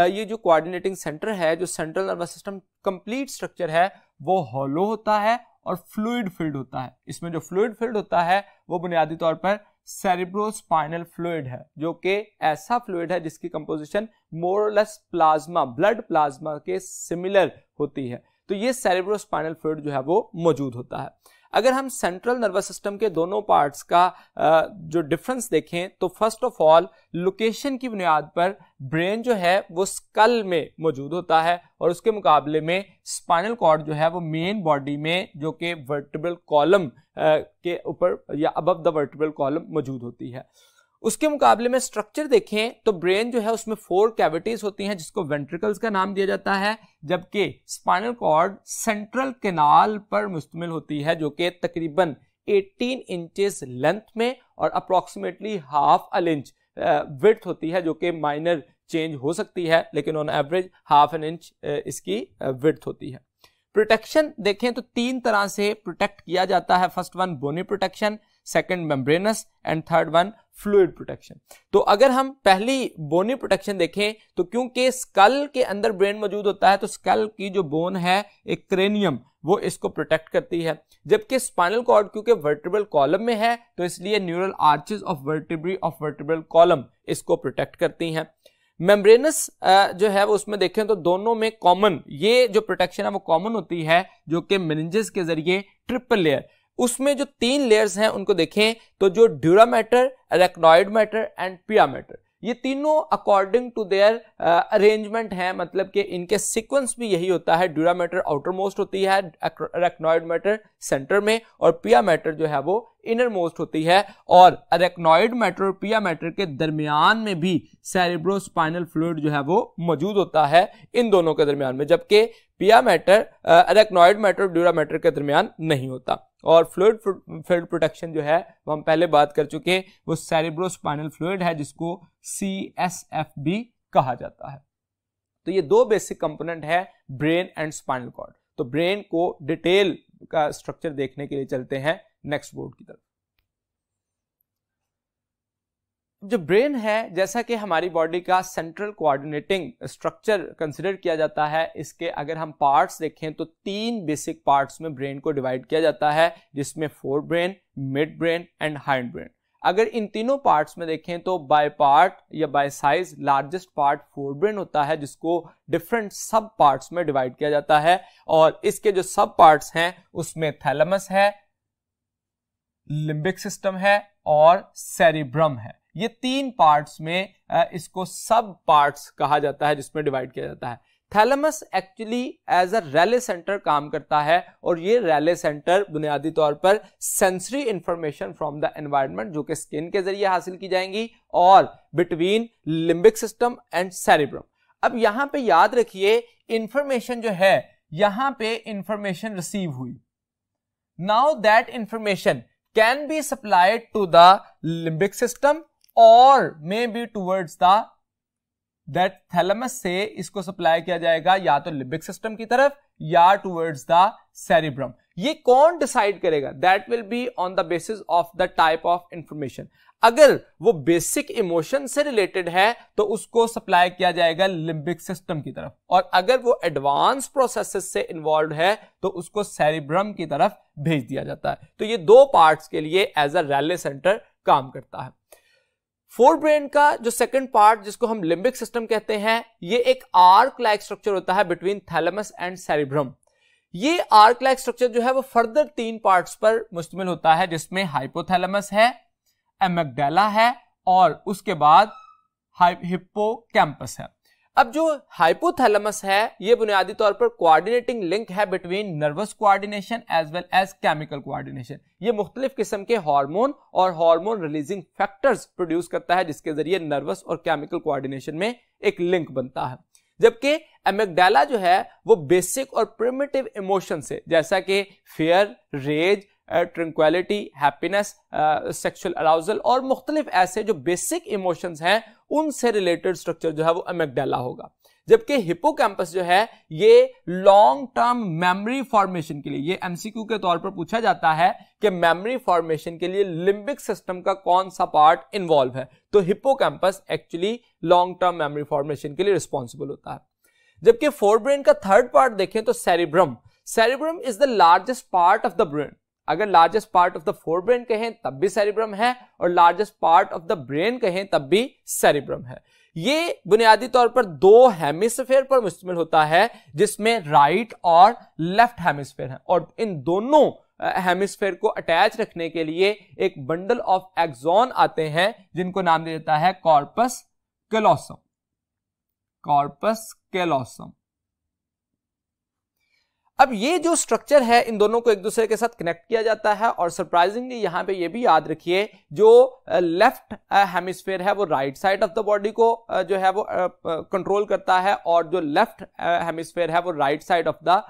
S1: ये जो कोऑर्डिनेटिंग सेंटर है जो central nervous system complete structure है वो हॉलो होता है और फ्लूड फील्ड होता है इसमें जो फ्लूड फील्ड होता है वो बुनियादी तौर पर सेरिब्रोस्पाइनल फ्लूड है जो कि ऐसा फ्लूड है जिसकी composition more or less plasma blood plasma के सिमिलर होती है तो ये सेरिब्रोस्पाइनल फ्लूड जो है वो मौजूद होता है अगर हम सेंट्रल नर्वस सिस्टम के दोनों पार्ट्स का जो डिफरेंस देखें तो फर्स्ट ऑफ ऑल लोकेशन की बुनियाद पर ब्रेन जो है वो स्कल में मौजूद होता है और उसके मुकाबले में स्पाइनल कॉर्ड जो है वो मेन बॉडी में जो कि वर्टिबल कॉलम के ऊपर या अबव द वर्टिबल कॉलम मौजूद होती है उसके मुकाबले में स्ट्रक्चर देखें तो ब्रेन जो है उसमें फोर कैविटीज होती हैं जिसको वेंट्रिकल्स का नाम दिया जाता है जबकि स्पाइनल कॉर्ड सेंट्रल केनाल पर मुश्तमिल होती है जो कि तकरीबन 18 इंचेस लेंथ में और approximately half an inch width होती है जो कि माइनर चेंज हो सकती है लेकिन on average half an inch इसकी विथ होती है प्रोटेक्शन देखें तो तीन तरह से प्रोटेक्ट किया जाता है first one bony protection second membranes and third one fluid protection तो अगर हम पहली बोनी प्रोटेक्शन देखें तो क्योंकि स्कल के अंदर ब्रेन मौजूद होता है तो स्कल की जो बोन है एक क्रेनियम वो इसको प्रोटेक्ट करती है जबकि स्पाइनल कॉर्ड क्योंकि वर्टिब्रल कॉलम में है तो इसलिए neural arches of vertebrae of vertebral column इसको प्रोटेक्ट करती हैं मेम्ब्रेनस जो है वो उसमें देखें तो दोनों में कॉमन ये जो प्रोटेक्शन है वो कॉमन होती है जो कि मेनेंजेस के जरिए ट्रिपल लेयर उसमें जो तीन लेयर्स हैं उनको देखें तो जो dura mater arachnoid mater and pia mater ये तीनों अकॉर्डिंग टू देयर अरेंजमेंट है मतलब कि इनके सीक्वेंस भी यही होता है ड्यूरा मैटर आउटर मोस्ट होती है अरेक्नॉइड मैटर सेंटर में और पिया मैटर जो है वो इनर मोस्ट होती है और अरेक्नॉइड मैटर और पिया मैटर के दरमियान में भी सेरेब्रोस्पाइनल फ्लूड जो है वो मौजूद होता है इन दोनों के दरमियान में जबकि pia mater arachnoid mater dura mater के दरमियान नहीं होता और फ्लूड फ्लूड प्रोटेक्शन जो है वो हम पहले बात कर चुके हैं वो सेरेब्रोस्पाइनल फ्लूड है जिसको सी एस एफ बी कहा जाता है तो ये दो बेसिक कंपोनेंट है ब्रेन एंड स्पाइनल कॉर्ड तो ब्रेन को डिटेल का स्ट्रक्चर देखने के लिए चलते हैं नेक्स्ट बोर्ड की तरफ जो ब्रेन है जैसा कि हमारी बॉडी का सेंट्रल कोऑर्डिनेटिंग स्ट्रक्चर कंसिडर किया जाता है इसके अगर हम पार्ट्स देखें तो तीन बेसिक पार्ट्स में ब्रेन को डिवाइड किया जाता है जिसमें forebrain midbrain and hindbrain अगर इन तीनों पार्ट्स में देखें तो बाय पार्ट या by size largest part forebrain होता है जिसको डिफरेंट सब पार्ट्स में डिवाइड किया जाता है और इसके जो सब पार्ट्स हैं उसमें थैलमस है लिम्बिक सिस्टम है और सेरिब्रम है ये तीन पार्ट्स में इसको सब पार्ट्स कहा जाता है जिसमें डिवाइड किया जाता है thalamus actually as a relay centre काम करता है और ये रैले सेंटर बुनियादी तौर पर sensory information from the environment जो कि स्किन के जरिए हासिल की जाएंगी और between limbic system and cerebrum अब यहां पे याद रखिए इंफॉर्मेशन जो है यहां पे इंफॉर्मेशन रिसीव हुई now that information can be supplied to the limbic system और मे maybe towards the that thalamus से इसको सप्लाई किया जाएगा या तो लिबिक सिस्टम की तरफ या टूवर्ड्स द सेरिब्रम ये कौन डिसाइड करेगा that will be on the basis of the type of information अगर वो बेसिक इमोशन से रिलेटेड है तो उसको सप्लाई किया जाएगा लिम्बिक सिस्टम की तरफ और अगर वो एडवांस प्रोसेसेस से इन्वॉल्व है तो उसको सेरिब्रम की तरफ भेज दिया जाता है तो ये दो पार्ट्स के लिए एज अ रैले सेंटर काम करता है फोर ब्रेन का जो सेकंड पार्ट जिसको हम लिम्बिक सिस्टम कहते हैं ये एक आर्क लाइक स्ट्रक्चर होता है बिटवीन थैलेमस एंड सेरिब्रम ये आर्क लाइक स्ट्रक्चर जो है वो फर्दर तीन पार्ट्स पर मुश्तमिल होता है जिसमें हाइपोथैलेमस है एमेगडेला है और उसके बाद हिप्पो कैंपस है अब जो हाइपोथैलेमस है ये बुनियादी तौर पर कोऑर्डिनेटिंग लिंक है between nervous coordination as well as chemical coordination ये मुख्तलिफ किस्म के हार्मोन और हार्मोन रिलीजिंग फैक्टर्स प्रोड्यूस करता है जिसके जरिए नर्वस और केमिकल कोऑर्डिनेशन में एक लिंक बनता है जबकि एमेगडेला जो है वो बेसिक और प्रिमिटिव इमोशन से जैसा कि fear rage tranquillity happiness sexual arousal और मुख्तलिफ ऐसे जो बेसिक इमोशंस हैं उनसे रिलेटेड स्ट्रक्चर जो है वो अमेगडेला होगा जबकि कैंपस जो है ये लॉन्ग टर्म मेमोरी फॉर्मेशन के लिए ये एमसीक्यू के तौर पर पूछा जाता है कि मेमोरी फॉर्मेशन के लिए लिम्बिक सिस्टम का कौन सा पार्ट इन्वॉल्व है तो campus actually long term memory formation के लिए रिस्पॉन्सिबल होता है जबकि फोर ब्रेन का थर्ड पार्ट देखें तो cerebrum cerebrum is the largest part of the brain अगर largest part of the forebrain कहें तब भी सेरिब्रम है और largest part of the brain कहें तब भी सेरिब्रम है ये बुनियादी तौर पर दो हेमिसफेयर पर मुश्तमिल होता है जिसमें राइट और लेफ्ट हेमिसफेयर है और इन दोनों हेमिसफेयर को अटैच रखने के लिए एक बंडल ऑफ एक्सॉन आते हैं जिनको नाम दिया जाता है कॉर्पस कैलोसम कॉर्पस कैलोसम अब ये जो स्ट्रक्चर है इन दोनों को एक दूसरे के साथ कनेक्ट किया जाता है और सरप्राइजिंगली यहाँ पे ये भी याद रखिए जो लेफ्ट हेमिस्फेयर है वो right side of the body को जो है वो कंट्रोल करता है और जो लेफ्ट हेमिस्फेयर है वो right side of the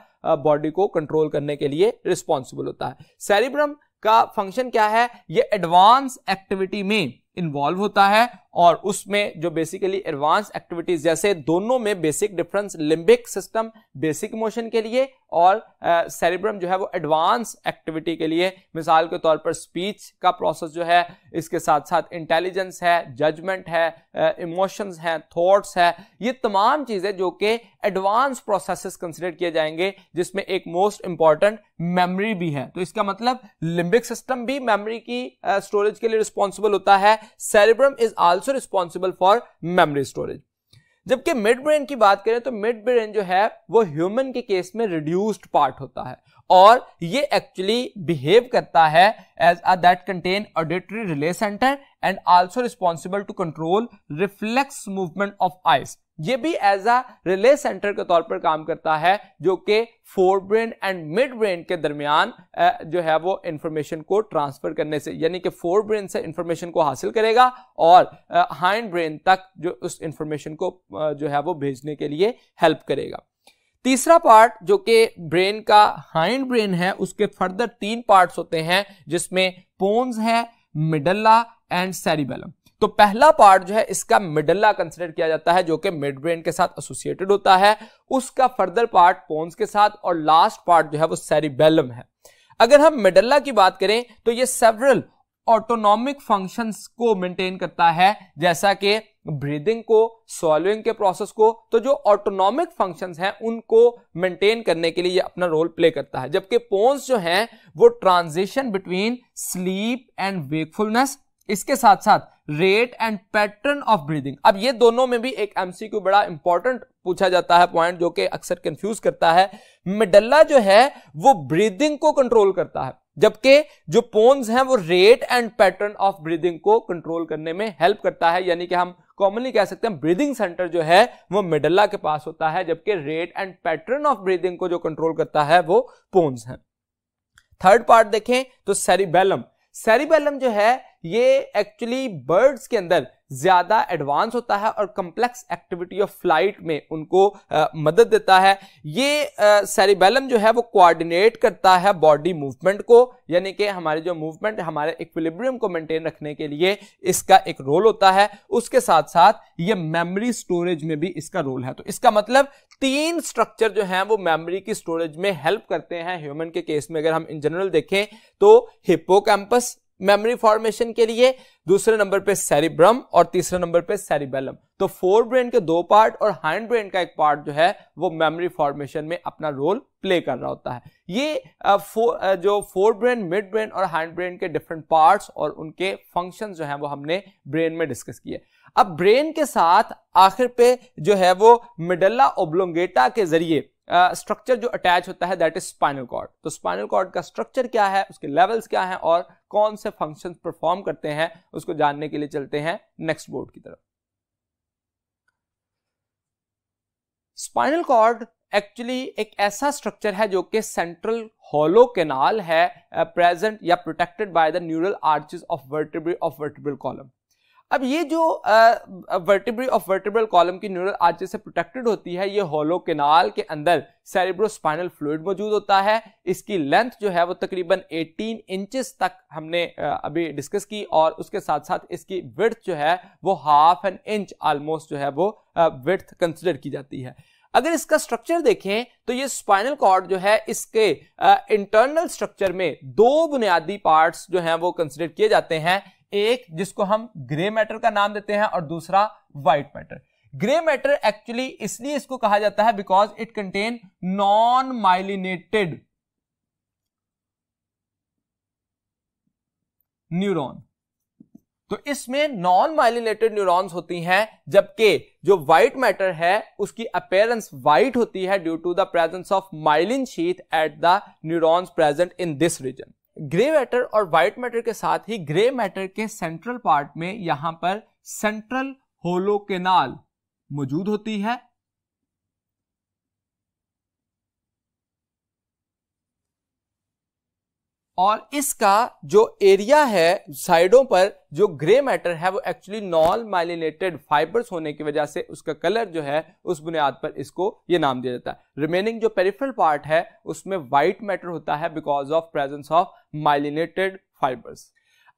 S1: body को कंट्रोल करने के लिए रिस्पॉन्सिबल होता है सेरिब्रम का फंक्शन क्या है ये एडवांस एक्टिविटी में इन्वॉल्व होता है और उसमें जो बेसिकली एडवांस एक्टिविटीज जैसे दोनों में basic difference limbic system basic motion के लिए और सेरिब्रम uh, जो है वो एडवांस एक्टिविटी के लिए मिसाल के तौर पर स्पीच का प्रोसेस जो है इसके साथ साथ इंटेलिजेंस है जजमेंट है इमोशंस uh, हैं थॉट्स है ये तमाम चीज़ें जो कि एडवांस प्रोसेस कंसिडर किए जाएंगे जिसमें एक मोस्ट इंपॉर्टेंट मेमरी भी है तो इसका मतलब लिम्बिक सिस्टम भी मेमरी की स्टोरेज uh, के लिए रिस्पॉन्सिबल होता है cerebrum is also responsible for memory storage जबकि मिड ब्रेन की बात करें तो मिड ब्रेन जो है वो ह्यूमन के केस में रिड्यूस्ड पार्ट होता है और ये एक्चुअली बिहेव करता है as a that contain auditory relay centre and also responsible to control reflex movement of eyes ये भी एज अ रिले सेंटर के तौर पर काम करता है जो कि forebrain and midbrain के दरमियान जो है वो इंफॉर्मेशन को ट्रांसफर करने से यानी कि फोर ब्रेन से इंफॉर्मेशन को हासिल करेगा और हाइंड ब्रेन तक जो उस इंफॉर्मेशन को जो है वो भेजने के लिए हेल्प करेगा तीसरा पार्ट जो कि ब्रेन का हाइंड ब्रेन है उसके फर्दर तीन पार्ट्स होते हैं जिसमें पोन्स है मिडल्ला एंड सेरिबेलम तो पहला पार्ट जो है इसका मिडल्ला कंसिडर किया जाता है जो कि मिड ब्रेन के साथ एसोसिएटेड होता है उसका फर्दर पार्ट पोन्स के साथ और लास्ट पार्ट जो है वो सेरिबेलम है अगर हम मिडल्ला की बात करें तो ये सेवरल ऑटोनॉमिक फंक्शंस को मेंटेन करता है जैसा कि ब्रीदिंग को सॉल्विंग के प्रोसेस को तो जो ऑटोनॉमिक फंक्शंस हैं उनको मेंटेन करने के लिए ये अपना रोल प्ले करता है जबकि पोन्स जो हैं वो transition between sleep and wakefulness इसके साथ साथ rate and pattern of breathing अब ये दोनों में भी एक एमसीक्यू बड़ा इंपॉर्टेंट पूछा जाता है पॉइंट जो कि अक्सर कंफ्यूज करता है मेडल्ला जो है वो ब्रीदिंग को कंट्रोल करता है जबकि जो पोन्स हैं वो rate and pattern of breathing को कंट्रोल करने में हेल्प करता है यानी कि हम कॉमनली कह सकते हैं ब्रीदिंग सेंटर जो है वो मेडल्ला के पास होता है जबकि rate and pattern of breathing को जो कंट्रोल करता है वो पोन्स हैं थर्ड पार्ट देखें तो सेरिबेलम सेरिबेलम जो है ये एक्चुअली बर्ड्स के अंदर ज़्यादा एडवांस होता है और कम्प्लेक्स एक्टिविटी ऑफ फ्लाइट में उनको आ, मदद देता है ये सेरिबेलम जो है वो कोऑर्डिनेट करता है बॉडी मूवमेंट को यानी कि हमारे जो मूवमेंट हमारे इक्विलिब्रियम को मेंटेन रखने के लिए इसका एक रोल होता है उसके साथ साथ ये मेमोरी स्टोरेज में भी इसका रोल है तो इसका मतलब तीन स्ट्रक्चर जो है वो मेमोरी की स्टोरेज में हेल्प करते हैं ह्यूमन के केस में अगर हम इन जनरल देखें तो हिप्पोकैम्पस मेमोरी फॉर्मेशन के लिए दूसरे नंबर पे सेरिब्रम और तीसरे नंबर पे सेरिबेलम तो फोर ब्रेन के दो पार्ट और हाइंड ब्रेन का एक पार्ट जो है वो मेमोरी फॉर्मेशन में अपना रोल प्ले कर रहा होता है ये फो, जो फोर ब्रेन मिड ब्रेन और हाइंड ब्रेन के डिफरेंट पार्ट्स और उनके फंक्शन जो है वो हमने ब्रेन में डिस्कस किए अब ब्रेन के साथ आखिर पे जो है वो मिडल्ला ओब्लोंगेटा के जरिए स्ट्रक्चर जो अटैच होता है दैट इज स्पाइनल कॉर्ड तो स्पाइनल कॉर्ड का स्ट्रक्चर क्या है उसके लेवल्स क्या है और कौन से फंक्शन परफॉर्म करते हैं उसको जानने के लिए चलते हैं नेक्स्ट बोर्ड की तरफ स्पाइनल कॉर्ड एक्चुअली एक ऐसा स्ट्रक्चर है जो कि सेंट्रल होलो केनाल है प्रेजेंट या protected by the neural arches of vertebrae of vertebral column अब ये जो वर्टिब्री ऑफ वर्टिब्रल कॉलम की न्यूरल आज से प्रोटेक्टेड होती है ये होलो केनाल के अंदर सेरिब्रोस्पाइनल फ्लूड मौजूद होता है इसकी लेंथ जो है वो तकरीबन 18 इंचेस तक हमने अभी डिस्कस की और उसके साथ साथ इसकी विर्थ जो है वो हाफ एन इंच ऑलमोस्ट जो है वो विर्थ कंसिडर की जाती है अगर इसका स्ट्रक्चर देखें तो ये स्पाइनल कॉर्ड जो है इसके इंटरनल स्ट्रक्चर में दो बुनियादी पार्ट्स जो हैं वो कंसिडर किए जाते हैं एक जिसको हम ग्रे मैटर का नाम देते हैं और दूसरा white matter grey matter actually इसलिए इसको कहा जाता है because it contain non myelinated neuron तो इसमें नॉन माइलिनेटेड न्यूरॉन्स होती हैं जबकि जो व्हाइट मैटर है उसकी अपेयरेंस व्हाइट होती है due to the presence of myelin sheath at the neurons present in this region grey matter और व्हाइट मैटर के साथ ही ग्रे मैटर के सेंट्रल पार्ट में यहां पर सेंट्रल होलो केनाल मौजूद होती है और इसका जो एरिया है साइडों पर जो ग्रे मैटर है वो एक्चुअली नॉन माइलिनेटेड फाइबर्स होने की वजह से उसका कलर जो है उस बुनियाद पर इसको ये नाम दिया जाता है रिमेनिंग जो पेरिफेरल पार्ट है उसमें वाइट मैटर होता है because of presence of myelinated fibres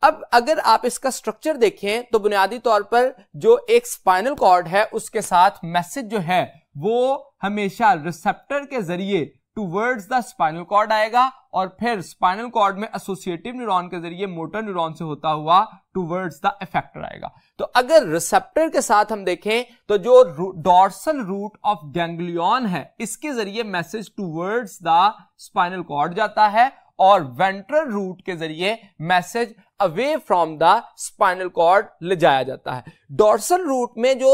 S1: अब अगर आप इसका स्ट्रक्चर देखें तो बुनियादी तौर पर जो एक स्पाइनल कॉर्ड है उसके साथ मैसेज जो है वो हमेशा रिसेप्टर के जरिए टूवर्ड्स द स्पाइनल कॉर्ड आएगा और फिर स्पाइनल कॉर्ड में एसोसिएटिव न्यूरॉन के जरिए मोटर न्यूरॉन से होता हुआ टूवर्ड्स द इफेक्टर आएगा तो अगर रिसेप्टर के साथ हम देखें तो जो डॉर्सल रूट ऑफ गैंग्लियन है इसके जरिए message towards the spinal cord जाता है और वेंट्रल रूट के जरिए message away from the spinal cord ले जाया जाता है डॉर्सल रूट में जो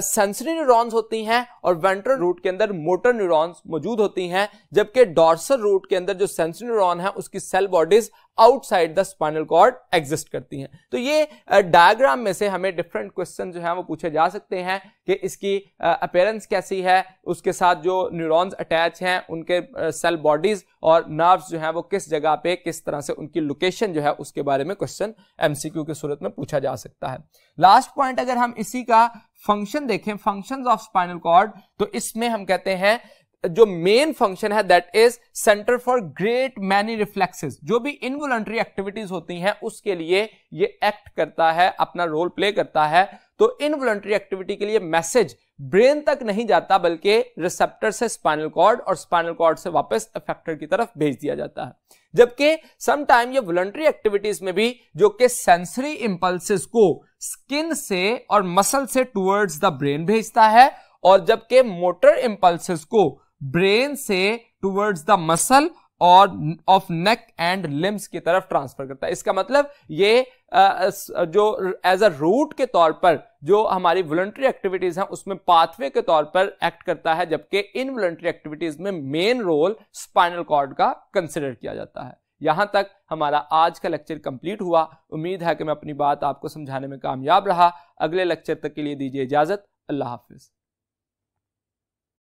S1: सेंसरी न्यूरॉन्स होती हैं और वेंट्रल रूट के अंदर मोटर न्यूरॉन्स मौजूद होती हैं जबकि डॉर्सल रूट के अंदर जो सेंसरी न्यूरॉन है उसकी cell bodies outside the spinal cord exist करती हैं तो ये डायग्राम में से हमें डिफरेंट क्वेश्चन जो है वो पूछे जा सकते हैं कि इसकी अपेयरेंस कैसी है उसके साथ जो न्यूरॉन्स अटैच हैं उनके सेल बॉडीज और नर्व्स जो हैं वो किस जगह पे किस तरह से उनकी लोकेशन जो है उसके बारे में क्वेश्चन एमसीक्यू की सूरत में पूछा जा सकता है लास्ट पॉइंट अगर हम इसी का फंक्शन देखें फंक्शन ऑफ स्पाइनल कॉर्ड तो इसमें हम कहते हैं जो मेन फंक्शन है that is centre for great many reflexes जो भी इनवॉलंटरी एक्टिविटीज होती हैं उसके लिए ये एक्ट करता है अपना रोल प्ले करता है तो इनवॉलंटरी एक्टिविटी के लिए मैसेज ब्रेन तक नहीं जाता बल्कि रिसेप्टर से स्पाइनल कॉर्ड और स्पाइनल कॉर्ड से वापस अफेक्टर की तरफ भेज दिया जाता है जबकि समटाइम ये वॉलंटरी एक्टिविटीज में भी जो कि सेंसरी इंपल्सिस को स्किन से और मसल से टूवर्ड्स द ब्रेन भेजता है और जबकि मोटर इंपल्सिस को ब्रेन से टूवर्ड्स द मसल और ऑफ नेक एंड लिम्स की तरफ ट्रांसफर करता है इसका मतलब ये जो एज अ रूट के तौर पर जो हमारी वॉलंटरी एक्टिविटीज हैं उसमें पाथवे के तौर पर एक्ट करता है जबकि इन वॉलंटरी एक्टिविटीज में मेन रोल स्पाइनल कॉर्ड का कंसिडर किया जाता है यहां तक हमारा आज का लेक्चर कंप्लीट हुआ उम्मीद है कि मैं अपनी बात आपको समझाने में कामयाब रहा अगले लेक्चर तक के लिए दीजिए इजाज़त अल्लाह हाफिज़